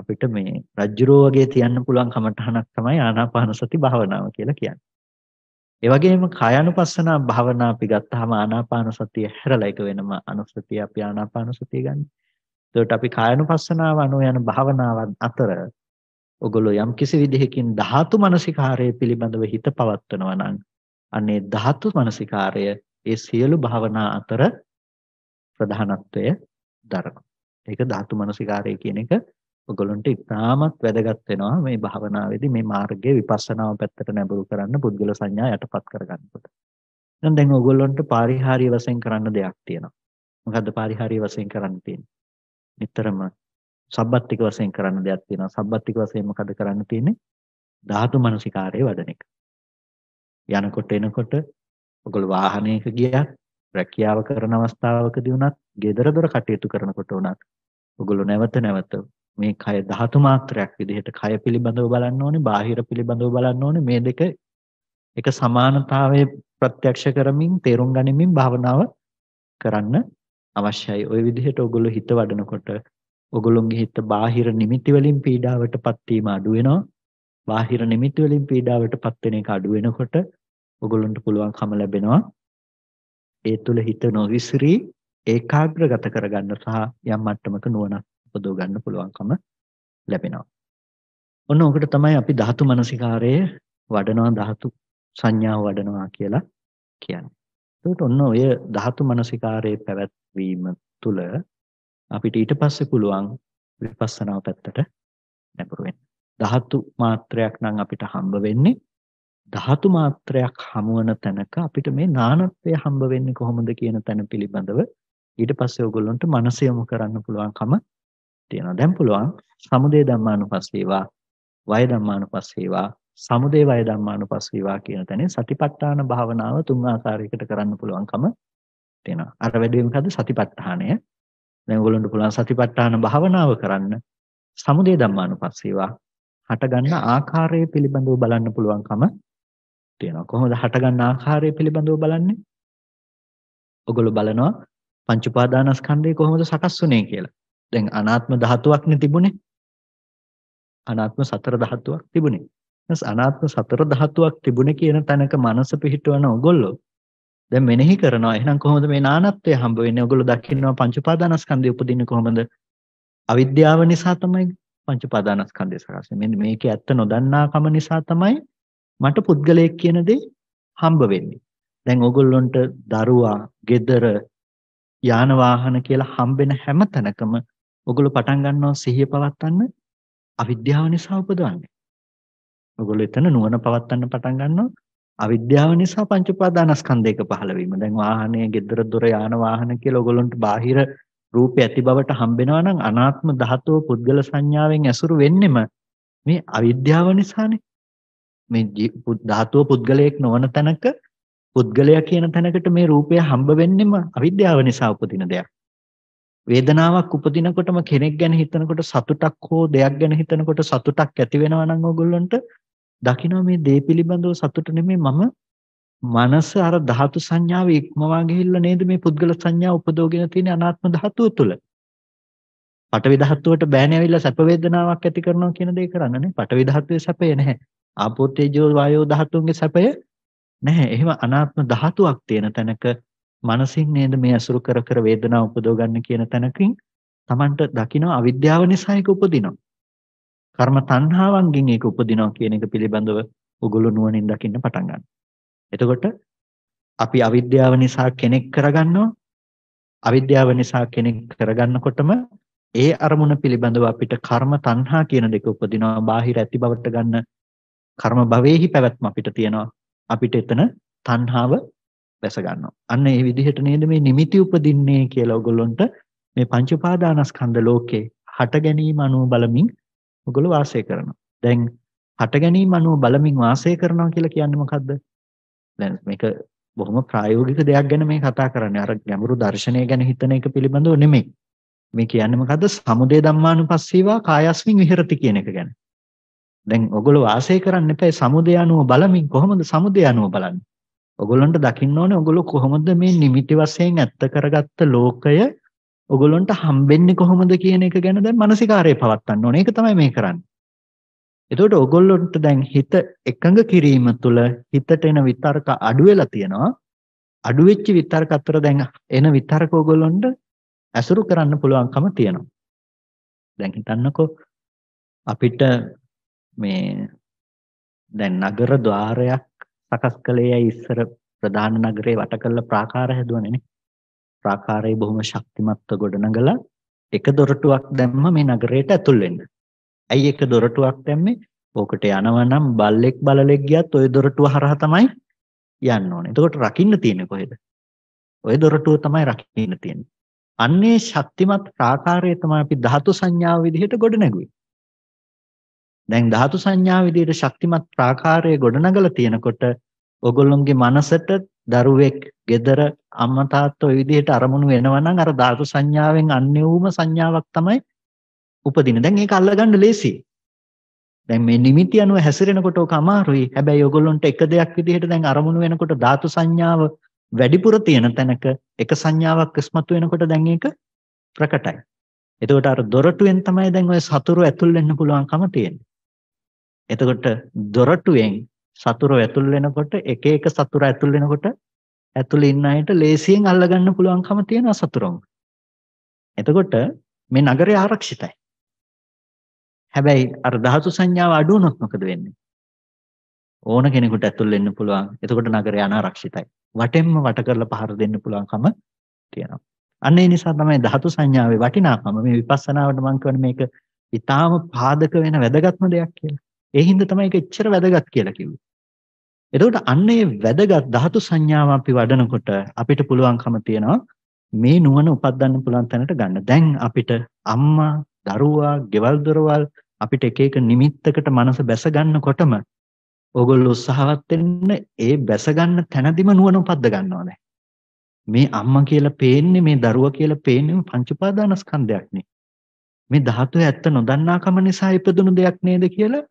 අපිට මේ රජ්ජුරෝ වගේ තියන්න පුළුවන් කමඨහනක් තමයි ආනාපාන සති භාවනාව කියලා කියන්නේ. ඒ වගේම කායानुපස්සනා භාවනා අපි ගත්තාම ආනාපාන සතිය හැරලා එක වෙනම අනුසතිය අපි ආනාපාන සතිය ගන්න. එතකොට අපි කායानुපස්සනාව අනුව යන භාවනාවන් අතර ඔගොල්ලෝ යම් කිසි විදිහකින් ධාතු මනසිකාරය පිළිබඳව හිත පවත්වනවා නම් අනේ ධාතු මනසිකාරය ඒ සියලු භාවනා අතර ප්‍රධානත්වය දරනවා. ඒක ධාතු මනසිකාරය කියන එක ඔගලන්ට ඉතාමත් වැදගත් වෙනවා මේ භාවනාවේදී මේ මාර්ගයේ විපස්සනාව පැත්තට නැඹුරු කරන්න පුද්ගල සංඥා යටපත් කරගන්නකොට. දැන් දැන් ඔයගොල්ලන්ට පරිහාරී වශයෙන් කරන්න දෙයක් තියෙනවා. මොකද්ද පරිහාරී වශයෙන් කරන්න තියෙන්නේ? නිතරම සබ්බත්තික වශයෙන් කරන්න දෙයක් තියෙනවා. සබ්බත්තික වශයෙන් මොකද කරන්න තියෙන්නේ? ධාතු මනසිකාරයේ වඩන එක. යනකොට එනකොට ඔයගොල්ලෝ වාහනයක ගියත්, රැකියාව කරන අවස්ථාවකදී වුණත්, ගෙදර දොර කටයුතු කරනකොට වුණත් ඔයගොල්ලෝ නැවත නැවත මේ කය ධාතු මාත්‍රයක් විදිහට කය පිළිබඳව බලන්න ඕනේ බාහිර පිළිබඳව බලන්න ඕනේ මේ දෙක එක සමානතාවයේ ප්‍රත්‍යක්ෂ කරමින් තේරුම් ගනිමින් භාවනාව කරන්න අවශ්‍යයි. ওই විදිහට ඔගොල්ලෝ හිත වඩනකොට ඔගොල්ලොන්ගේ හිත බාහිර නිමිති වලින් පීඩාවටපත් වීම අඩු වෙනවා. බාහිර නිමිති වලින් පීඩාවටපත් වෙන එක අඩු වෙනකොට ඔගොල්ලන්ට පුළුවන්කම ලැබෙනවා ඒ තුළ හිත නොවිසිරී ඒකාග්‍රගත කරගන්න සහ යම් මට්ටමක නුවණක් උපදව ගන්න පුළුවන්කම ලැබෙනවා. ඔන්න ඔකට තමයි අපි ධාතු මනසිකාරය වඩනවා ධාතු සංඥාව වඩනවා කියලා කියන්නේ. එතකොට ඔන්න ඔය ධාතු මනසිකාරයේ පැවැත්වීම තුළ අපිට ඊට පස්සේ පුළුවන් විපස්සනා පැත්තට නැඹුරු වෙන්න. ධාතු මාත්‍රයක් නම් අපිට හම්බ වෙන්නේ ධාතු මාත්‍රයක් හමුවන තැනක අපිට මේ නානත්වය හම්බ වෙන්නේ කොහොමද කියන තැන පිළිබඳව ඊට පස්සේ ඕගොල්ලන්ට මනස යොමු කරන්න පුළුවන්කම තියෙනවා. දැන් පුළුවන් සමුදේ ධම්මානුපස්සීවා, වය ධම්මානුපස්සීවා, සමුදේ වය ධම්මානුපස්සීවා කියන තැනේ සතිපට්ඨාන භාවනාව තුන් ආකාරයකට කරන්න පුළුවන්කම තියෙනවා. අර වැඩේ මොකද්ද? සතිපට්ඨානය. දැන් ඔයගොල්ලන්ට පුළුවන් සතිපට්ඨාන භාවනාව කරන්න සමුදේ ධම්මානුපස්සීවා හටගන්න ආකාරය පිළිබඳව බලන්න පුළුවන්කම තියෙනවා. කොහොමද හටගන්න ආකාරය පිළිබඳව බලන්නේ? ඔගොල්ලෝ බලනවා පංච උපාදානස්කන්ධය කොහොමද සකස් වුනේ කියලා. දැන් අනාත්ම ධාතුවක් නේ තිබුණේ. අනාත්ම සතර ධාතුවක් තිබුණේ. එනස් අනාත්ම සතර ධාතුවක් තිබුණේ කියන තැනක මනස පිහිටවන ඔගොල්ලෝ දැන් මෙනෙහි කරනවා. එහෙනම් කොහොමද මේ නානත්වය හම්බ වෙන්නේ? ඔගොල්ලෝ දකින්නවා පංච උපාදානස්කන්ධය උපදින්නේ කොහොමද? අවිද්‍යාව නිසා තමයි පංච උපාදානස්කන්ධය සකස් වෙන්නේ. මෙන්න මේකේ ඇත්ත නොදන්නාකම නිසා තමයි මට පුද්ගලයෙක් කියන දේ හම්බ වෙන්නේ. දැන් ඕගොල්ලොන්ට දරුවා, gedara, යාන වාහන කියලා හම්බෙන හැම තැනකම ඔගොල්ලෝ පටන් ගන්නවා සිහිය පවත්වන්න අවිද්‍යාව නිසා උපදවන්නේ. ඔගොල්ලෝ එතන නුවණ පවත්වන්න පටන් ගන්නවා අවිද්‍යාව නිසා පංච උපාදානස්කන්ධයක පහළ වීම. දැන් වාහනය, ගෙදර දොර, යාන වාහන කියලා ඔයගොල්ලන්ට බාහිර රූපේ ඇති බවට හම්බෙනවා නම් අනාත්ම ධාතෝ පුද්ගල සංඥාවෙන් ඇසුරු වෙන්නෙම මේ අවිද්‍යාව නිසානේ. මේ ධාතෝ පුද්ගලයෙක් නොවන තැනක පුද්ගලයා කියන තැනකට මේ රූපය හම්බ වෙන්නෙම අවිද්‍යාව නිසා උපදින දෙයක්. වේදනාවක් උපදිනකොටම කෙනෙක් ගැන හිතනකොට සතුටක් හෝ දෙයක් ගැන හිතනකොට සතුටක් ඇති වෙනවා නම් ඕගොල්ලන්ට දකිනවා මේ දේ පිළිබඳව සතුට නෙමෙයි මම මනස අර ධාතු සංඥාව ඉක්මවා ගිහිල්ලා නේද මේ පුද්ගල සංඥාව උපදෝගෙන තියෙන අනාත්ම ධාතුව තුළ. පටවි ධාතුවට බෑනේ ඇවිල්ලා සැප වේදනාවක් ඇති කරනවා කියන දේ කරන්නනේ. පටවි ධාතුවේ සැපය නැහැ. ආපෝ තේජෝ වායෝ ධාතුන්ගේ සැපය නැහැ. එහෙම අනාත්ම ධාතුවක් තියෙන තැනක මනසින් නේද මේ අසුරු කර කර වේදනාව උපදව ගන්න කියන තැනකින් Tamanට දකින්න අවිද්‍යාව නිසා ඒක උපදිනවා. කර්ම තණ්හාවන්ගෙන් ඒක උපදිනවා කියන එක පිළිබඳව උගලු නුවණින් දකින්න පටන් ගන්නවා. එතකොට අපි අවිද්‍යාව නිසා කෙනෙක් කරගන්නවා. අවිද්‍යාව නිසා කෙනෙක් කරගන්නකොටම ඒ අරමුණ පිළිබඳව අපිට කර්ම තණ්හා කියන දෙක උපදිනවා. බාහිර ඇති බවට ගන්න කර්ම භවයේහි පැවැත්ම අපිට තියෙනවා. අපිට එතන තණ්හාව දැස ගන්නවා. අන්න ඒ විදිහට නේද මේ නිමිති උපදින්නේ කියලා ඔයගොල්ලන්ට මේ පංච උපාදානස්කන්ධ ලෝකේ හට ගැනීම අනුව බලමින් ඔයගොල්ලෝ වාසය කරනවා. දැන් හට ගැනීම අනුව බලමින් වාසය කරනවා කියලා කියන්නේ මොකද්ද? දැන් මේක බොහොම ප්‍රායෝගික දෙයක් ගැන මේ කතා කරන්නේ. අර ගැඹුරු දර්ශනය ගැන හිතන එක පිළිබඳව නෙමෙයි. මේ කියන්නේ මොකද්ද? සමුදය ධම්මානුපස්සීවා කායස්මින් විහෙරති කියන එක ගැන. දැන් ඔයගොල්ලෝ වාසය කරන්න එපා සමුදය අනුව බලමින් කොහොමද සමුදය අනුව බලන්නේ? ඔගොල්ලන්ට දකින්න ඕනේ ඔගොල්ලෝ කොහොමද මේ නිමිති වශයෙන් ඇත්ත කරගත්ත ලෝකය ඔගොල්ලන්ට හම්බෙන්නේ කොහොමද කියන එක ගැන දැන් මානසිකාරය පවත්වන්න ඕනේ. ඒක තමයි මේ කරන්නේ. එතකොට ඔගොල්ලොන්ට දැන් හිත එකඟ කිරීම තුළ හිතට එන විතර්ක අඩු වෙලා තියෙනවා. අඩු වෙච්ච විතර්ක අතර දැන් එන විතර්ක ඔගොල්ලොන්ට ඇසුරු කරන්න පුළුවන්කම තියෙනවා. දැන් හිතන්නකෝ අපිට මේ දැන් නගර ద్వාරයක් සකස් කළේ ඇයි ඉස්සර ප්‍රධාන නගරේ වට කරලා ප්‍රාකාර හැදුවනේ ප්‍රාකාරය බොහොම ශක්තිමත්ව ගොඩනගලා එක දොරටුවක් දැම්ම මේ නගරයට ඇතුල් වෙන්න. ඇයි එක දොරටුවක් දැම්මේ? ඕකට යනවනම් බල්ලෙක් බලලෙක් ගියත් ওই දොරටුව හරහා තමයි යන්න ඕනේ. එතකොට රකින්න තියෙන්නේ කොහෙද? ওই දොරටුව තමයි රකින්න තියෙන්නේ. අන්නේ ශක්තිමත් ප්‍රාකාරය තමයි අපි ධාතු සංඥාව විදිහට ගොඩනැගුවේ. දැන් ධාතු සංඥා විදිහට ශක්තිමත් ප්‍රාකාරයේ ගොඩනගලා තියෙනකොට ඔගොල්ලොන්ගේ මනසට දරුවෙක්, gedara, අම්මා තාත්තා ඔය විදිහට අරමුණු වෙනවනම් අර ධාතු සංඥාවෙන් අන්‍යවම සංඥාවක් තමයි උපදින. දැන් ඒක අල්ලගන්න ලේසියි. දැන් මේ නිමිති අනුව හැසිරෙනකොට ඔක අමාරුයි. හැබැයි ඔයගොල්ලන්ට එක දෙයක් විදිහට දැන් අරමුණු වෙනකොට ධාතු සංඥාව වැඩිපුර තියෙන තැනක එක සංඥාවක් ඉස්මතු වෙනකොට දැන් ඒක ප්‍රකටයි. එතකොට අර දොරටුවෙන් තමයි දැන් ඔය සතුරු ඇතුල් වෙන්න පුළුවන්කම තියෙන්නේ. එතකොට දොරටුවෙන් සතුරෝ ඇතුල් වෙනකොට එක එක සතුර ඇතුල් වෙනකොට ඇතුළේ ඉන්න අයට ලේසියෙන් අල්ලගන්න පුළුවන්කම තියෙනවා සතුරුන්. එතකොට මේ නගරය ආරක්ෂිතයි. හැබැයි අර ධාතු සංඥාව අඩු වුණොත් මොකද වෙන්නේ? ඕන කෙනෙකුට ඇතුල් වෙන්න පුළුවන්. එතකොට නගරය අනාරක්ෂිතයි. වටෙන්ම වට කරලා පහර දෙන්න පුළුවන්කම තියෙනවා. අන්න ඒ නිසා තමයි ධාතු සංඥාවේ වටිනාකම මේ විපස්සනාවට මම කියන්නේ මේක ඊටාම පාදක වෙන වැදගත්ම දෙයක් කියලා. ඒ හින්දා තමයි ඒක එච්චර වැදගත් කියලා කිව්වේ. එතකොට අන්න ඒ වැදගත් ධාතු සංඥාව අපි වඩනකොට අපිට පුළුවන්කම තියෙනවා මේ නුවණ උපදන්න පුළුවන් තැනට ගන්න. දැන් අපිට අම්මා, දරුවා, ගෙවල් දොරවල් අපිට එක එක නිමිත්තකට මනස බැස ගන්නකොටම ඕගොල්ලෝ උත්සාහවත් වෙන්න ඒ බැස ගන්න තැනදිම නුවණ උපද්ද ගන්නවනේ. මේ අම්මා කියලා පේන්නේ මේ දරුවා කියලා පේන්නේ පංච උපාදානස්කන්ධයක් නේ. මේ ධාතුවේ ඇත්ත නොදන්නාකම නිසා ඉපදුණු දෙයක් නේද කියලා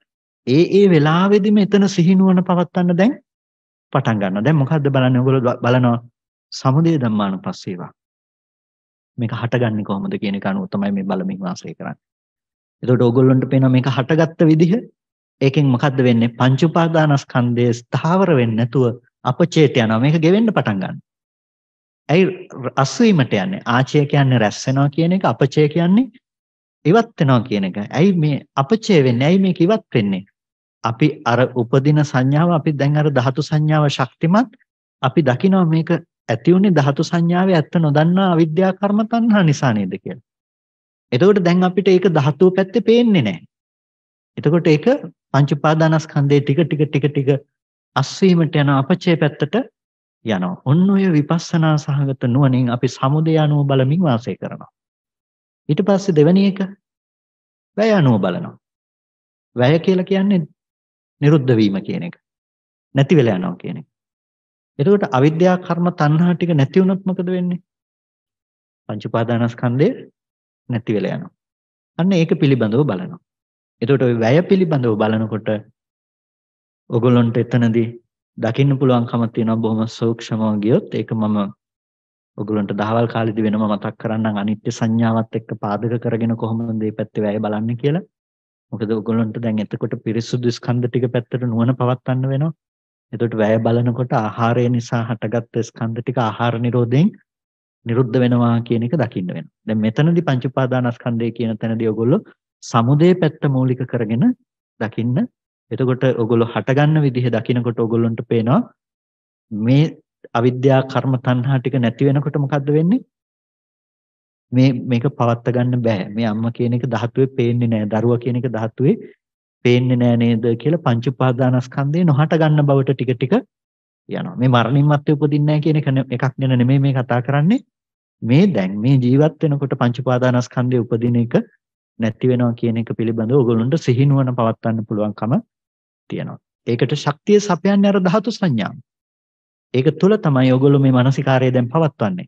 ඒ ඒ වෙලාවෙදි මෙතන සිහිනුවන පවත්වන්න දැන් පටන් ගන්නවා. දැන් මොකද්ද බලන්නේ? ඔයගොල්ලෝ බලනවා සමුදය ධම්මානුපස්සේවා. මේක හටගන්නේ කොහොමද කියන එක අනුව තමයි මේ බලමින් වාසය කරන්නේ. එතකොට ඕගොල්ලන්ට පේනවා මේක හටගත්ත විදිහ ඒකෙන් මොකද්ද වෙන්නේ? පංච උපාදානස්කන්ධය ස්ථාවර වෙන්නේ නැතුව අපචේත යනවා. මේක ගෙවෙන්න පටන් ගන්නවා. ඇයි අස්වීමට යන්නේ? ආචය කියන්නේ රැස් වෙනවා කියන එක අපචය කියන්නේ ඉවත් වෙනවා කියන එක. ඇයි මේ අපචය වෙන්නේ? ඇයි මේක ඉවත් වෙන්නේ? අපි අර උපදින සංඥාව අපි දැන් අර ධාතු සංඥාව ශක්තිමත් අපි දකිනවා මේක ඇති උනේ ධාතු සංඥාවේ ඇත්ත නොදන්නා අවිද්‍යා කර්ම තණ්හා නිසා නේද කියලා. එතකොට දැන් අපිට ඒක ධාතුව පැත්තේ පේන්නේ නැහැ. එතකොට ඒක පංච උපාදානස්කන්ධේ ටික ටික ටික ටික අස්වීමට යන අපචේ පැත්තට යනවා. ඔන්න ඔය විපස්සනා සහගත නුවණින් අපි සමුදය අනුව බලමින් වාසය කරනවා. ඊට පස්සේ දෙවෙනි එක වැය අනුව බලනවා. වැය කියලා කියන්නේ නිරුද්ධ වීම කියන එක. නැති වෙලා යනවා කියන එක. එතකොට අවිද්‍යා කර්ම තණ්හා ටික නැති වුණොත් මොකද වෙන්නේ? පංච උපාදානස්කන්ධය නැති වෙලා යනවා. අන්න ඒක පිළිබඳව බලනවා. එතකොට ওই වැය පිළිබඳව බලනකොට ඔගොල්ලන්ට එතනදී දකින්න පුළුවන්කම තියෙනවා බොහොම සූක්ෂමව ගියොත් ඒක මම ඔගොල්ලන්ට දහවල් කාලෙදි වෙනම මතක් කරන්නම් අනිත්‍ය සංඥාවත් එක්ක පාදක කරගෙන කොහොමද මේ පැත්තේ වැය බලන්නේ කියලා. මොකද ඔයගොල්ලන්ට දැන් එතකොට පිරිසුදු ස්කන්ධ ටික පැත්තට නුවණ පවත්වන්න වෙනවා. එතකොට වැය බලනකොට ආහාරය නිසා හටගත් ස්කන්ධ ටික ආහාර නිරෝධයෙන් නිරුද්ධ වෙනවා කියන එක දකින්න වෙනවා. දැන් මෙතනදී පංච උපාදානස්කන්ධය කියන තැනදී ඔයගොල්ලෝ සමුදේ පැත්ත මූලික කරගෙන දකින්න. එතකොට ඔයගොල්ලෝ හටගන්න විදිහ දකිනකොට ඔයගොල්ලන්ට පේනවා මේ අවිද්‍යා කර්ම තණ්හා ටික නැති වෙනකොට මොකද්ද වෙන්නේ? මේ මේක පවත්ත ගන්න බෑ. මේ අම්මා කියන එක ධාතුවේ පේන්නේ නෑ. දරුවා කියන එක ධාතුවේ පේන්නේ නෑ නේද කියලා පංච උපාදානස්කන්ධේ නොහට ගන්න බවට ටික ටික යනවා. මේ මරණින් මත්තේ උපදින්නේ නෑ කියන එක එකක් ගැන නෙමෙයි මේ කතා කරන්නේ. මේ දැන් මේ ජීවත් වෙනකොට පංච උපාදානස්කන්ධේ උපදින එක නැති වෙනවා කියන එක පිළිබඳව ඔයගොල්ලන්ට සිහිනුවන පවත්වන්න පුළුවන්කම තියෙනවා. ඒකට ශක්තිය සපයන්නේ අර ධාතු සංඥා. ඒක තුල තමයි ඔයගොල්ලෝ මේ මානසිකාරය දැන් පවත්වන්නේ.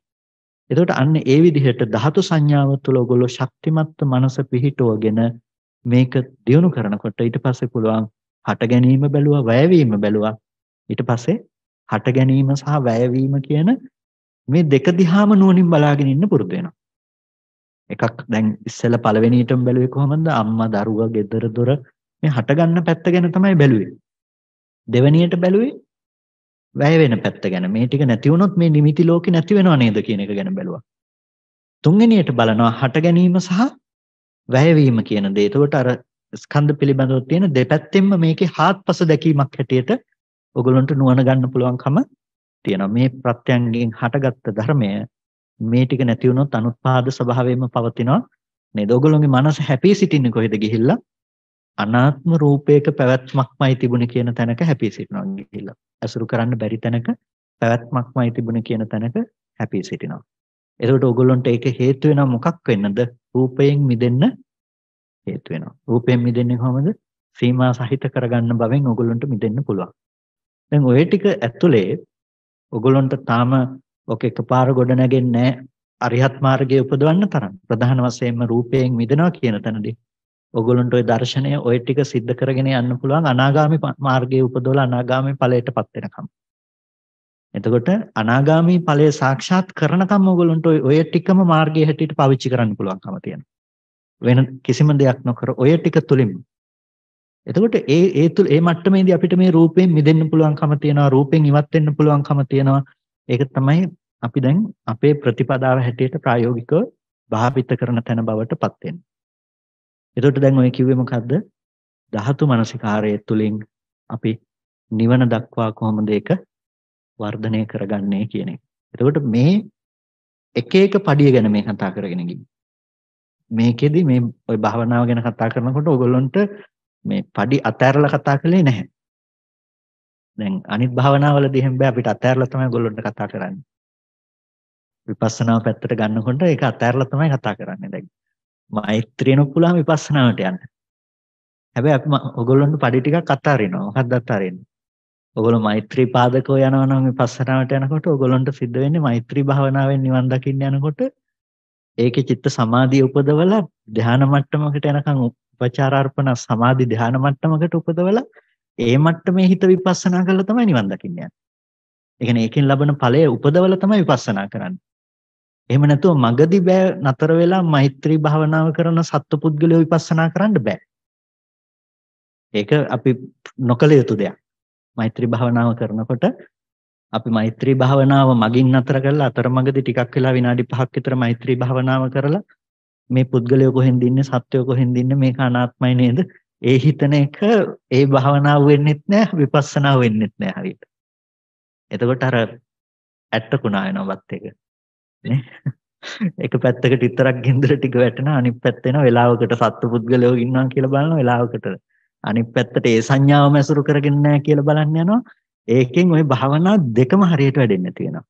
එතකොට අන්න ඒ විදිහට ධාතු සංඥාව තුළ ඔයගොල්ලෝ ශක්තිමත් මනස පිහිටුවගෙන මේක දියුණු කරනකොට ඊට පස්සේ පුළුවන් හට ගැනීම බැලුවා වැයවීම බැලුවා ඊට පස්සේ හට ගැනීම සහ වැයවීම කියන මේ දෙක දිහාම නුවණින් බලාගෙන ඉන්න පුරුදු වෙනවා එකක් දැන් ඉස්සෙල්ලා පළවෙනියටම බැලුවේ කොහොමද අම්මා දරුවා ගෙදර දොර මේ හට ගන්න පැත්ත ගැන තමයි බැලුවේ දෙවෙනියට බැලුවේ වැය වෙන පැත්ත ගැන මේ ටික නැති වුණොත් මේ නිමිති ලෝකේ නැති වෙනව නේද කියන එක ගැන බැලුවා. තුන්වෙනියට බලනවා හට ගැනීම සහ වැයවීම කියන දේ. එතකොට අර ස්කන්ධ පිළිබඳව තියෙන දෙපැත්තෙන්ම මේකේ හාත්පස දැකීමක් හැටියට ඔගලන්ට නුවණ ගන්න පුළුවන්කම තියෙනවා. මේ ප්‍රත්‍යංගයෙන් හටගත්ත ධර්මය මේ ටික නැති වුණොත් අනුත්පාද ස්වභාවයෙන්ම පවතිනවා. නේද? ඔගලොන්ගේ මනස හැපී සිටින්නේ කොහෙද ගිහිල්ලා? අනාත්ම රූපයක පැවැත්මක්මයි තිබුණේ කියන තැනක හැපී සිටිනවා කියලා. අසුරු කරන්න බැරි තැනක පැවැත්මක්මයි තිබුණේ කියන තැනක හැපී සිටිනවා. එතකොට ඕගොල්ලන්ට ඒක හේතු වෙනවා මොකක් වෙන්නද? රූපයෙන් මිදෙන්න හේතු වෙනවා. රූපයෙන් මිදෙන්නේ කොහොමද? සීමා සහිත කරගන්න බවෙන් ඕගොල්ලන්ට මිදෙන්න පුළුවන්. දැන් ওই ටික ඇතුලේ ඕගොල්ලන්ට තාම ඔක එකපාර ගොඩ නැගෙන්නේ නැහැ. අරිහත් මාර්ගයේ උපදවන්න තරම් ප්‍රධාන වශයෙන්ම රූපයෙන් මිදෙනවා කියන තැනදී ඔගොල්ලන්ට ওই දර්ශනය ওই ටික सिद्ध කරගෙන යන්න පුළුවන් අනාගාමි මාර්ගයේ උපදවලා අනාගාමි ඵලයටපත් වෙනකම්. එතකොට අනාගාමි ඵලය සාක්ෂාත් කරනකම් ඔයගොල්ලන්ට ඔය ටිකම මාර්ගයේ හැටියට පාවිච්චි කරන්න පුළුවන්කම තියෙනවා. වෙන කිසිම දෙයක් නොකර ඔය ටික තුලින් එතකොට ඒ ඒ තුල ඒ මට්ටමේදී අපිට මේ රූපයෙන් මිදෙන්න පුළුවන්කම තියෙනවා රූපෙන් ඉවත් වෙන්න පුළුවන්කම තියෙනවා ඒක තමයි අපි දැන් අපේ ප්‍රතිපදාව හැටියට ප්‍රායෝගිකව භාවිත කරන තැන බවට පත් වෙන්නේ එතකොට දැන් ඔය කිව්වේ මොකද්ද? ධාතු මනසිකාරය තුළින් අපි නිවන දක්වා කොහොමද ඒක වර්ධනය කරගන්නේ කියන එක. එතකොට මේ එක එක පඩිය ගැන මේ කතා කරගෙන ගිහින් මේකෙදි මේ ওই භාවනාව ගැන කතා කරනකොට ඔයගොල්ලන්ට මේ පඩි අතෑරලා කතා කළේ නැහැ. දැන් අනිත් භාවනාවලදී හැම බෑ අපිට අතෑරලා තමයි ඔයගොල්ලන්ට කතා කරන්නේ. විපස්සනාව පැත්තට ගන්නකොට ඒක අතෑරලා තමයි කතා කරන්නේ දැන්. මෛත්‍රියනු පුළුවන් විපස්සනාවට යන්න. හැබැයි අපි ඔයගොල්ලන්ට පඩි ටිකක් අතාරිනවා. මොකක්ද අතාරින්නේ? ඔයගොල්ලෝ මෛත්‍රී පාදකෝ යනවා නම් මේ පස්සනාවට යනකොට ඔයගොල්ලන්ට සිද්ධ වෙන්නේ මෛත්‍රී භාවනාවෙන් නිවන් දකින්න යනකොට ඒකේ චිත්ත සමාධිය උපදවලා ධානා මට්ටමකට යනකම් උපචාරාර්පණ සමාධි ධානා මට්ටමකට උපදවලා ඒ මට්ටමේ හිත විපස්සනා කරලා තමයි නිවන් දකින්න යන්නේ. ඒ කියන්නේ ඒකෙන් ලබන ඵලය උපදවලා තමයි විපස්සනා කරන්නේ. එහෙම නැතුව මගදී බෑ නතර වෙලා මෛත්‍රී භාවනාව කරන සත්පුද්ගලයෝ විපස්සනා කරන්න බෑ. ඒක අපි නොකළ යුතු දෙයක්. මෛත්‍රී භාවනාව කරනකොට අපි මෛත්‍රී භාවනාව මගින් නතර කරලා අතරමඟදී ටිකක් වෙලා විනාඩි 5ක් විතර මෛත්‍රී භාවනාව කරලා මේ පුද්ගලයෝ කොහෙන්ද ඉන්නේ සත්වයෝ කොහෙන්ද ඉන්නේ මේක අනාත්මයි නේද? ඒ හිතන එක ඒ භාවනාව වෙන්නෙත් නෑ විපස්සනා වෙන්නෙත් නෑ හරියට. එතකොට අර ඇට්ටකුණා වෙනවත් එක. එක පැත්තකට විතරක් ගෙන්දර ටික වැටෙන අනිත් පැත්තේන වෙලාවකට සත්තු පුද්ගලයෝ ඉන්නවා කියලා බලන වෙලාවකට අනිත් පැත්තට ඒ සංඥාවම ඇසුරු කරගෙන නැහැ කියලා බලන්න යනවා ඒකෙන් ওই භාවනා දෙකම හරියට වැඩෙන්න තියෙනවා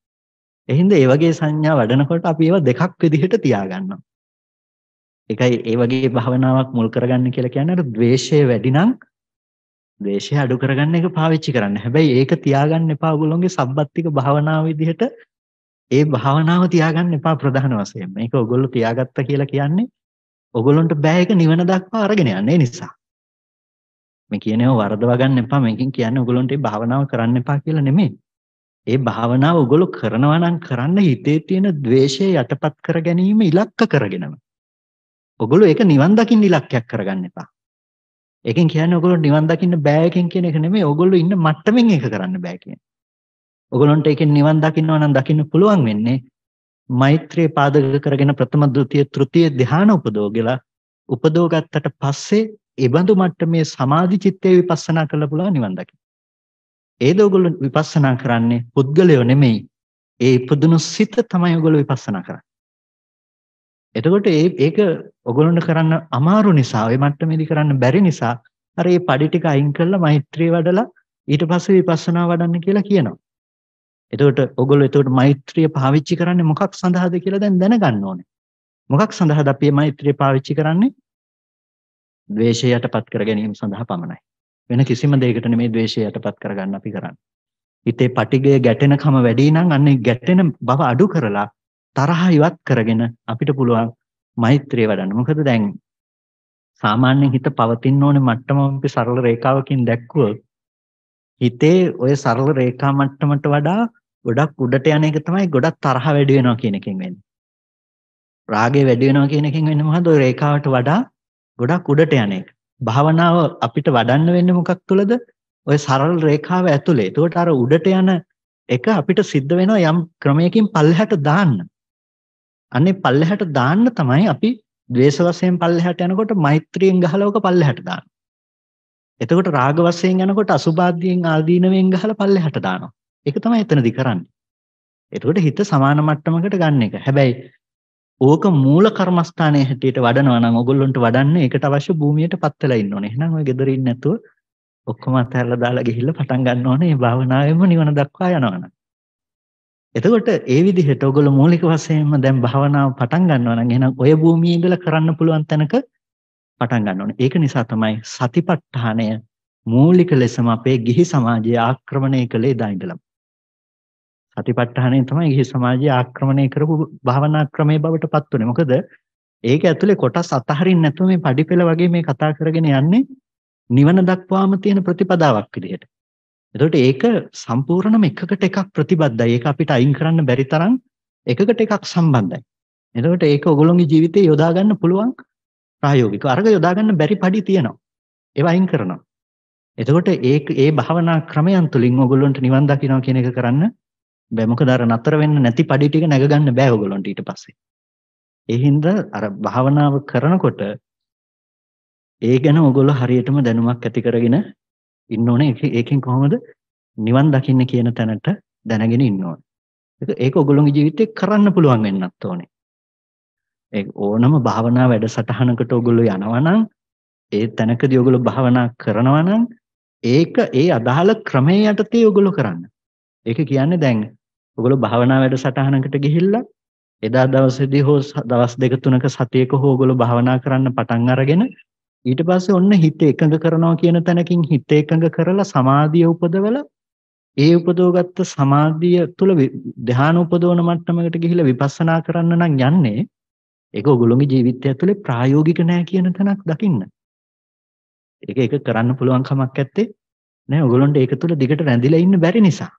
එහෙනම් ඒ වගේ සංඥා වඩනකොට අපි ඒවා දෙකක් විදිහට තියාගන්නවා ඒකයි ඒ වගේ භාවනාවක් මුල් කරගන්න කියලා කියන්නේ අර ද්වේෂය වැඩි නම් ද්වේෂය අඩු කරගන්න එක පාවිච්චි කරන්න හැබැයි ඒක තියාගන්න එපා ඔයගොල්ලෝගේ සබ්බත්තික භාවනාව විදිහට ඒ භාවනාව තියාගන්න එපා ප්‍රධාන වශයෙන්. මේක ඔයගොල්ලෝ තියාගත්ත කියලා කියන්නේ ඔයගොල්ලන්ට බෑ එක නිවන දක්වා අරගෙන යන්නේ නිසා. මේ කියනව වරදවා ගන්න එපා. මේකෙන් කියන්නේ ඔයගොල්ලන්ට මේ භාවනාව කරන්න එපා කියලා නෙමෙයි. ඒ භාවනාව ඔයගොල්ලෝ කරනවා නම් කරන්න හිතේ තියෙන द्वේෂය යටපත් කර ගැනීම ඉලක්ක කරගෙනම. ඔයගොල්ලෝ ඒක නිවන් දකින්න ඉලක්කයක් කරගන්න එපා. ඒකෙන් කියන්නේ ඔයගොල්ලෝ නිවන් දකින්න බෑ එකෙන් කියන එක නෙමෙයි. ඔයගොල්ලෝ ඉන්න මට්ටමින් ඒක කරන්න බෑ කියන්නේ. ඔගලන්ට ඒකෙන් නිවන් දකින්න නම් දකින්න පුළුවන් වෙන්නේ මෛත්‍රිය පාදක කරගෙන ප්‍රථම ද්විතීය තෘතීය ධ්‍යාන උපදෝගලා උපදෝගත්තට පස්සේ ඒබඳු මට්ටමේ සමාධි චිත්තේ විපස්සනා කරලා පුළුවන් නිවන් දකින්න. ඒද ඔගොල්ලෝ විපස්සනා කරන්නේ පුද්ගලයෝ නෙමෙයි. ඒ ඉපදුණු සිත තමයි ඔගොල්ලෝ විපස්සනා කරන්නේ. එතකොට ඒ ඒක ඔගොල්ලන්ට කරන්න අමාරු නිසා ওই මට්ටමේදී කරන්න බැරි නිසා අර මේ padi ටික අයින් කරලා මෛත්‍රිය වඩලා ඊට පස්සේ විපස්සනා වඩන්න කියලා කියනවා. එතකොට ඔගොල්ලෝ එතකොට මෛත්‍රිය පාවිච්චි කරන්නේ මොකක් සඳහාද කියලා දැන් දැනගන්න ඕනේ. මොකක් සඳහාද අපි මෛත්‍රිය පාවිච්චි කරන්නේ? ද්වේෂය යටපත් කර ගැනීම සඳහා පමණයි. වෙන කිසිම දෙයකට නෙමෙයි ද්වේෂය යටපත් කරගන්න අපි කරන්නේ. හිතේ පටිගය ගැටෙනකම වැඩි නම් අන්නේ ගැටෙන බව අඩු කරලා තරහ ඉවත් කරගෙන අපිට පුළුවන් මෛත්‍රිය වඩන්න. මොකද දැන් සාමාන්‍යයෙන් හිත පවතින ඕනේ මට්ටම අපි සරල රේඛාවකින් දැක්කුවොත් හිතේ ওই සරල රේඛා මට්ටමට වඩා ගොඩක් උඩට යන එක තමයි ගොඩක් තරහ වැඩි වෙනවා කියන එකෙන් වෙන්නේ. රාගය වැඩි වෙනවා කියන එකෙන් වෙන්නේ මොකද්ද? ඔය රේඛාවට වඩා ගොඩක් උඩට යන එක. භාවනාව අපිට වඩන්න වෙන්නේ මොකක් තුළද? ඔය සරල රේඛාව ඇතුලේ. ඒකට අර උඩට යන එක අපිට සිද්ධ වෙනවා යම් ක්‍රමයකින් පල්ලෙහාට දාන්න. අන්නේ පල්ලෙහාට දාන්න තමයි අපි ද්වේෂ වශයෙන් පල්ලෙහාට යනකොට මෛත්‍රියෙන් ගහලා ඔක පල්ලෙහාට දානවා. එතකොට රාග වශයෙන් යනකොට අසුභාද්දියෙන් ආදීනවෙන් ගහලා පල්ලෙහාට දානවා. ඒක තමයි එතනදි කරන්නේ. එතකොට හිත සමාන මට්ටමකට ගන්න එක. හැබැයි ඕක මූල කර්මස්ථානයේ හැටියට වඩනවා නම් ඔගොල්ලන්ට වඩන්න ඒකට අවශ්‍ය භූමියට පත් වෙලා ඉන්න ඕනේ. එහෙනම් ඔය gederi ඉන්නේ නැතුව ඔක්කොම අතහැරලා දාලා ගිහිල්ලා පටන් ගන්න ඕනේ මේ භාවනාවෙම නිවන දක්වා යනවනම්. එතකොට ඒ විදිහට ඔගොල්ලෝ මූලික වශයෙන්ම දැන් භාවනාව පටන් ගන්නවා නම් එහෙනම් ඔය භූමියේ ඉඳලා කරන්න පුළුවන් තැනක පටන් ගන්න ඕනේ. ඒක නිසා තමයි සතිපට්ඨානය මූලික ලෙසම අපේ ගිහි සමාජයේ ආක්‍රමණය කළේ දා ඉඳලම. සතිපට්ඨානයෙන් තමයි ගිහි සමාජය ආක්‍රමණය කරපු භාවනා ක්‍රමයේ බවට පත් වුනේ. මොකද ඒක ඇතුලේ කොටස් අතහරින්න නැතුව මේ පඩිපෙළ වගේ මේ කතා කරගෙන යන්නේ නිවන දක්වාම තියෙන ප්‍රතිපදාවක් විදිහට. එතකොට ඒක සම්පූර්ණම එකකට එකක් ප්‍රතිබද්ධයි. ඒක අපිට අයින් කරන්න බැරි තරම් එකකට එකක් සම්බන්ධයි. එතකොට ඒක ඔගොල්ලෝගේ ජීවිතේ යොදා ගන්න පුළුවන් ප්‍රායෝගිකව. අරග යොදා ගන්න බැරි padi තියෙනවා. ඒව අයින් කරනවා. එතකොට ඒ ඒ භවනා ක්‍රමයන් තුලින් ඔගොල්ලන්ට නිවන් දකින්න කියන එක කරන්න බෑ මොකද අර නතර වෙන්න නැති padi ටික නැග ගන්න බෑ ඔයගොල්ලන්ට ඊට පස්සේ. ඒ හින්දා අර භාවනාව කරනකොට ඒ ගැන ඔයගොල්ලෝ හරියටම දැනුමක් ඇති කරගෙන ඉන්න ඕනේ. ඒකෙන් කොහොමද නිවන් දකින්න කියන තැනට දැනගෙන ඉන්න ඕනේ. ඒක ඔයගොල්ලෝගේ ජීවිතේ කරන්න පුළුවන් වෙන්නත් ඕනේ. ඒ ඕනම භාවනා වැඩසටහනකට ඔයගොල්ලෝ යනවා නම් ඒ තැනකදී ඔයගොල්ලෝ භාවනා කරනවා නම් ඒක ඒ අදාළ ක්‍රමයේ යටතේ ඔයගොල්ලෝ කරන්න. ඒක කියන්නේ දැන් ඔගොලු භාවනා වැඩ සටහනකට ගිහිල්ලා එදා දවසේදී හෝ දවස් දෙක තුනක සතියක හෝ ඔගොල්ලෝ භාවනා කරන්න පටන් අරගෙන ඊට පස්සේ ඔන්න හිත එකඟ කරනවා කියන තැනකින් හිත එකඟ කරලා සමාධිය උපදවලා ඒ උපදවගත්ත සමාධිය තුළ ධ්‍යාන උපදවන මට්ටමකට ගිහිලා විපස්සනා කරන්න නම් යන්නේ ඒක ඔගොල්ලෝගේ ජීවිතය ඇතුලේ ප්‍රායෝගික නෑ කියන තැනක් දකින්න. ඒක ඒක කරන්න පුළුවන් කමක් නැත්තේ නෑ ඔයගොල්ලන්ට ඒක තුළ දිගට රැඳිලා ඉන්න බැරි නිසා.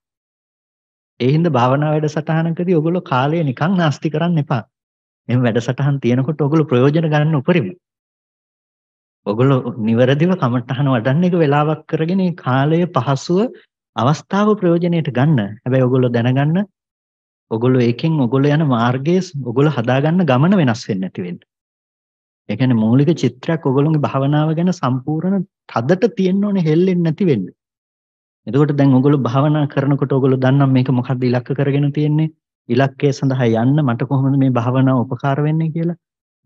ඒ හින්දා භාවනා වැඩසටහනකදී ඔයගොල්ලෝ කාලය නිකන් නාස්ති කරන්න එපා. එහෙම වැඩසටහන් තියෙනකොට ඔයගොල්ලෝ ප්‍රයෝජන ගන්න උපරිම. ඔයගොල්ලෝ නිවැරදිව කමටහන වඩන්න එක වෙලාවක් කරගෙන කාලය පහසුව අවස්ථාව ප්‍රයෝජනයට ගන්න. හැබැයි ඔයගොල්ලෝ දැනගන්න ඔයගොල්ලෝ එකෙන් ඔයගොල්ලෝ යන මාර්ගයේ ඔයගොල්ලෝ හදාගන්න ගමන වෙනස් වෙන්නේ නැති වෙන්න. ඒ කියන්නේ මූලික චිත්‍රයක් ඔයගොල්ලෝගේ භාවනාව ගැන සම්පූර්ණ තදට තියෙන්න ඕනේ හෙල්ලෙන්නේ නැති වෙන්න. එතකොට දැන් ඔයගොල්ලෝ භාවනා කරනකොට ඔයගොල්ලෝ දන්නම් මේක මොකක්ද ඉලක්ක කරගෙන තියෙන්නේ ඉලක්කය සඳහා යන්න මට කොහොමද මේ භාවනාව උපකාර වෙන්නේ කියලා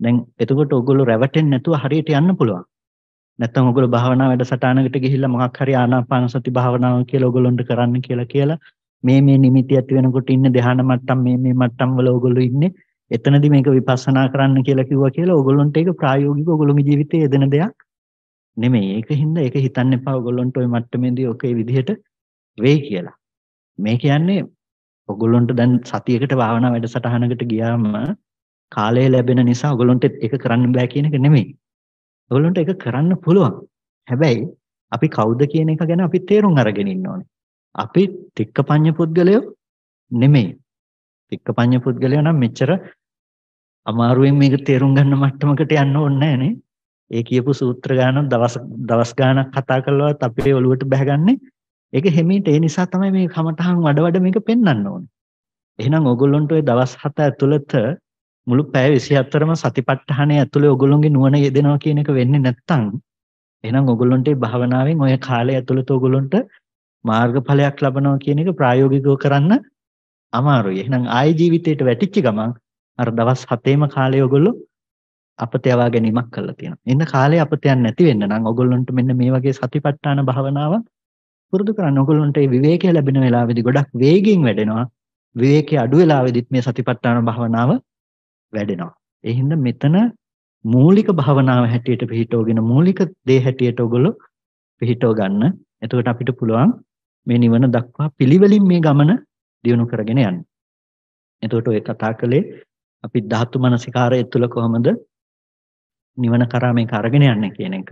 දැන් එතකොට ඔයගොල්ලෝ රැවටෙන්නේ නැතුව හරියට යන්න පුළුවන් නැත්නම් ඔයගොල්ලෝ භාවනා වැඩසටහනකට ගිහිල්ලා මොකක් හරි ආනාපාන සති භාවනාව කියලා ඔයගොල්ලොන්ට කරන්න කියලා කියලා මේ මේ නිමිති ඇති වෙනකොට ඉන්න ධ්‍යාන මට්ටම් මේ මේ මට්ටම් වල ඔයගොල්ලෝ ඉන්නේ එතනදි මේක විපස්සනා කරන්න කියලා කිව්වා කියලා ඔයගොල්ලොන්ට ඒක ප්‍රායෝගිකව ඔයගොල්ලෝගේ ජීවිතයේ යෙදෙන දෙයක් නෙමෙයි. ඒකින්ද ඒක හිතන්න එපා ඔයගොල්ලන්ට ওই මට්ටමේදී ඔකේ විදිහට වෙයි කියලා. මේ කියන්නේ ඔගොල්ලොන්ට දැන් සතියකට භාවනා වැඩසටහනකට ගියාම කාලය ලැබෙන නිසා ඔගොල්ලොන්ට ඒක කරන්න බෑ කියන එක නෙමෙයි. ඔගොල්ලොන්ට ඒක කරන්න පුළුවන්. හැබැයි අපි කවුද කියන එක ගැන අපි තේරුම් අරගෙන ඉන්න ඕනේ. අපි තික්කපඤ්ඤ පුද්ගලයෝ නෙමෙයි. තික්කපඤ්ඤ පුද්ගලයෝ නම් මෙච්චර අමාරුවෙන් මේක තේරුම් ගන්න මට්ටමකට යන්න ඕනේ නෑනේ. ඒ කියපු සූත්‍ර ගානක් දවස් දවස් ගානක් කතා කළවත් අපේ ඔළුවට බහගන්නේ. ඒක හිමීට ඒ නිසා තමයි මේ කමටහන් වඩ වඩ මේක පෙන්වන්න ඕනේ. එහෙනම් ඕගොල්ලන්ට ওই දවස් 7 ඇතුළත මුළු පැය 24ම සතිපට්ඨානය ඇතුළේ ඕගොල්ලොන්ගේ නුවණ යෙදෙනවා කියන එක වෙන්නේ නැත්තම් එහෙනම් ඕගොල්ලන්ට මේ භාවනාවෙන් ওই කාලය ඇතුළත ඕගොල්ලන්ට මාර්ගඵලයක් ලබනවා කියන එක ප්‍රායෝගිකව කරන්න අමාරුයි. එහෙනම් ආයි ජීවිතේට වැටිච්ච ගමන් අර දවස් 7ේම කාලේ ඔයගොල්ලෝ අපත යවා ගැනීමක් කරලා තියෙනවා. ඉන්න කාලේ අපතයන් නැති වෙන්න නම් ඔයගොල්ලන්ට මෙන්න මේ වගේ සතිපට්ඨාන භාවනාව පුරුදු කරන්න. ඔයගොල්ලන්ට මේ විවේකය ලැබෙන වෙලාවෙදි ගොඩක් වේගෙන් වැඩෙනවා. විවේකයේ අඩු වෙලාවෙදිත් මේ සතිපට්ඨාන භාවනාව වැඩෙනවා. ඒ හින්දා මෙතන මූලික භාවනාව හැටියට පිළිටෝගෙන මූලික දේ හැටියට ඔයගොල්ලෝ පිළිටෝ ගන්න. එතකොට අපිට පුළුවන් මේ නිවන දක්වා පිළිවෙලින් මේ ගමන දියුණු කරගෙන යන්න. එතකොට ඔය කතා කළේ අපි ධාතු මනසිකාරය තුළ කොහොමද නිවන කරා මේක අරගෙන යන්න කියන එක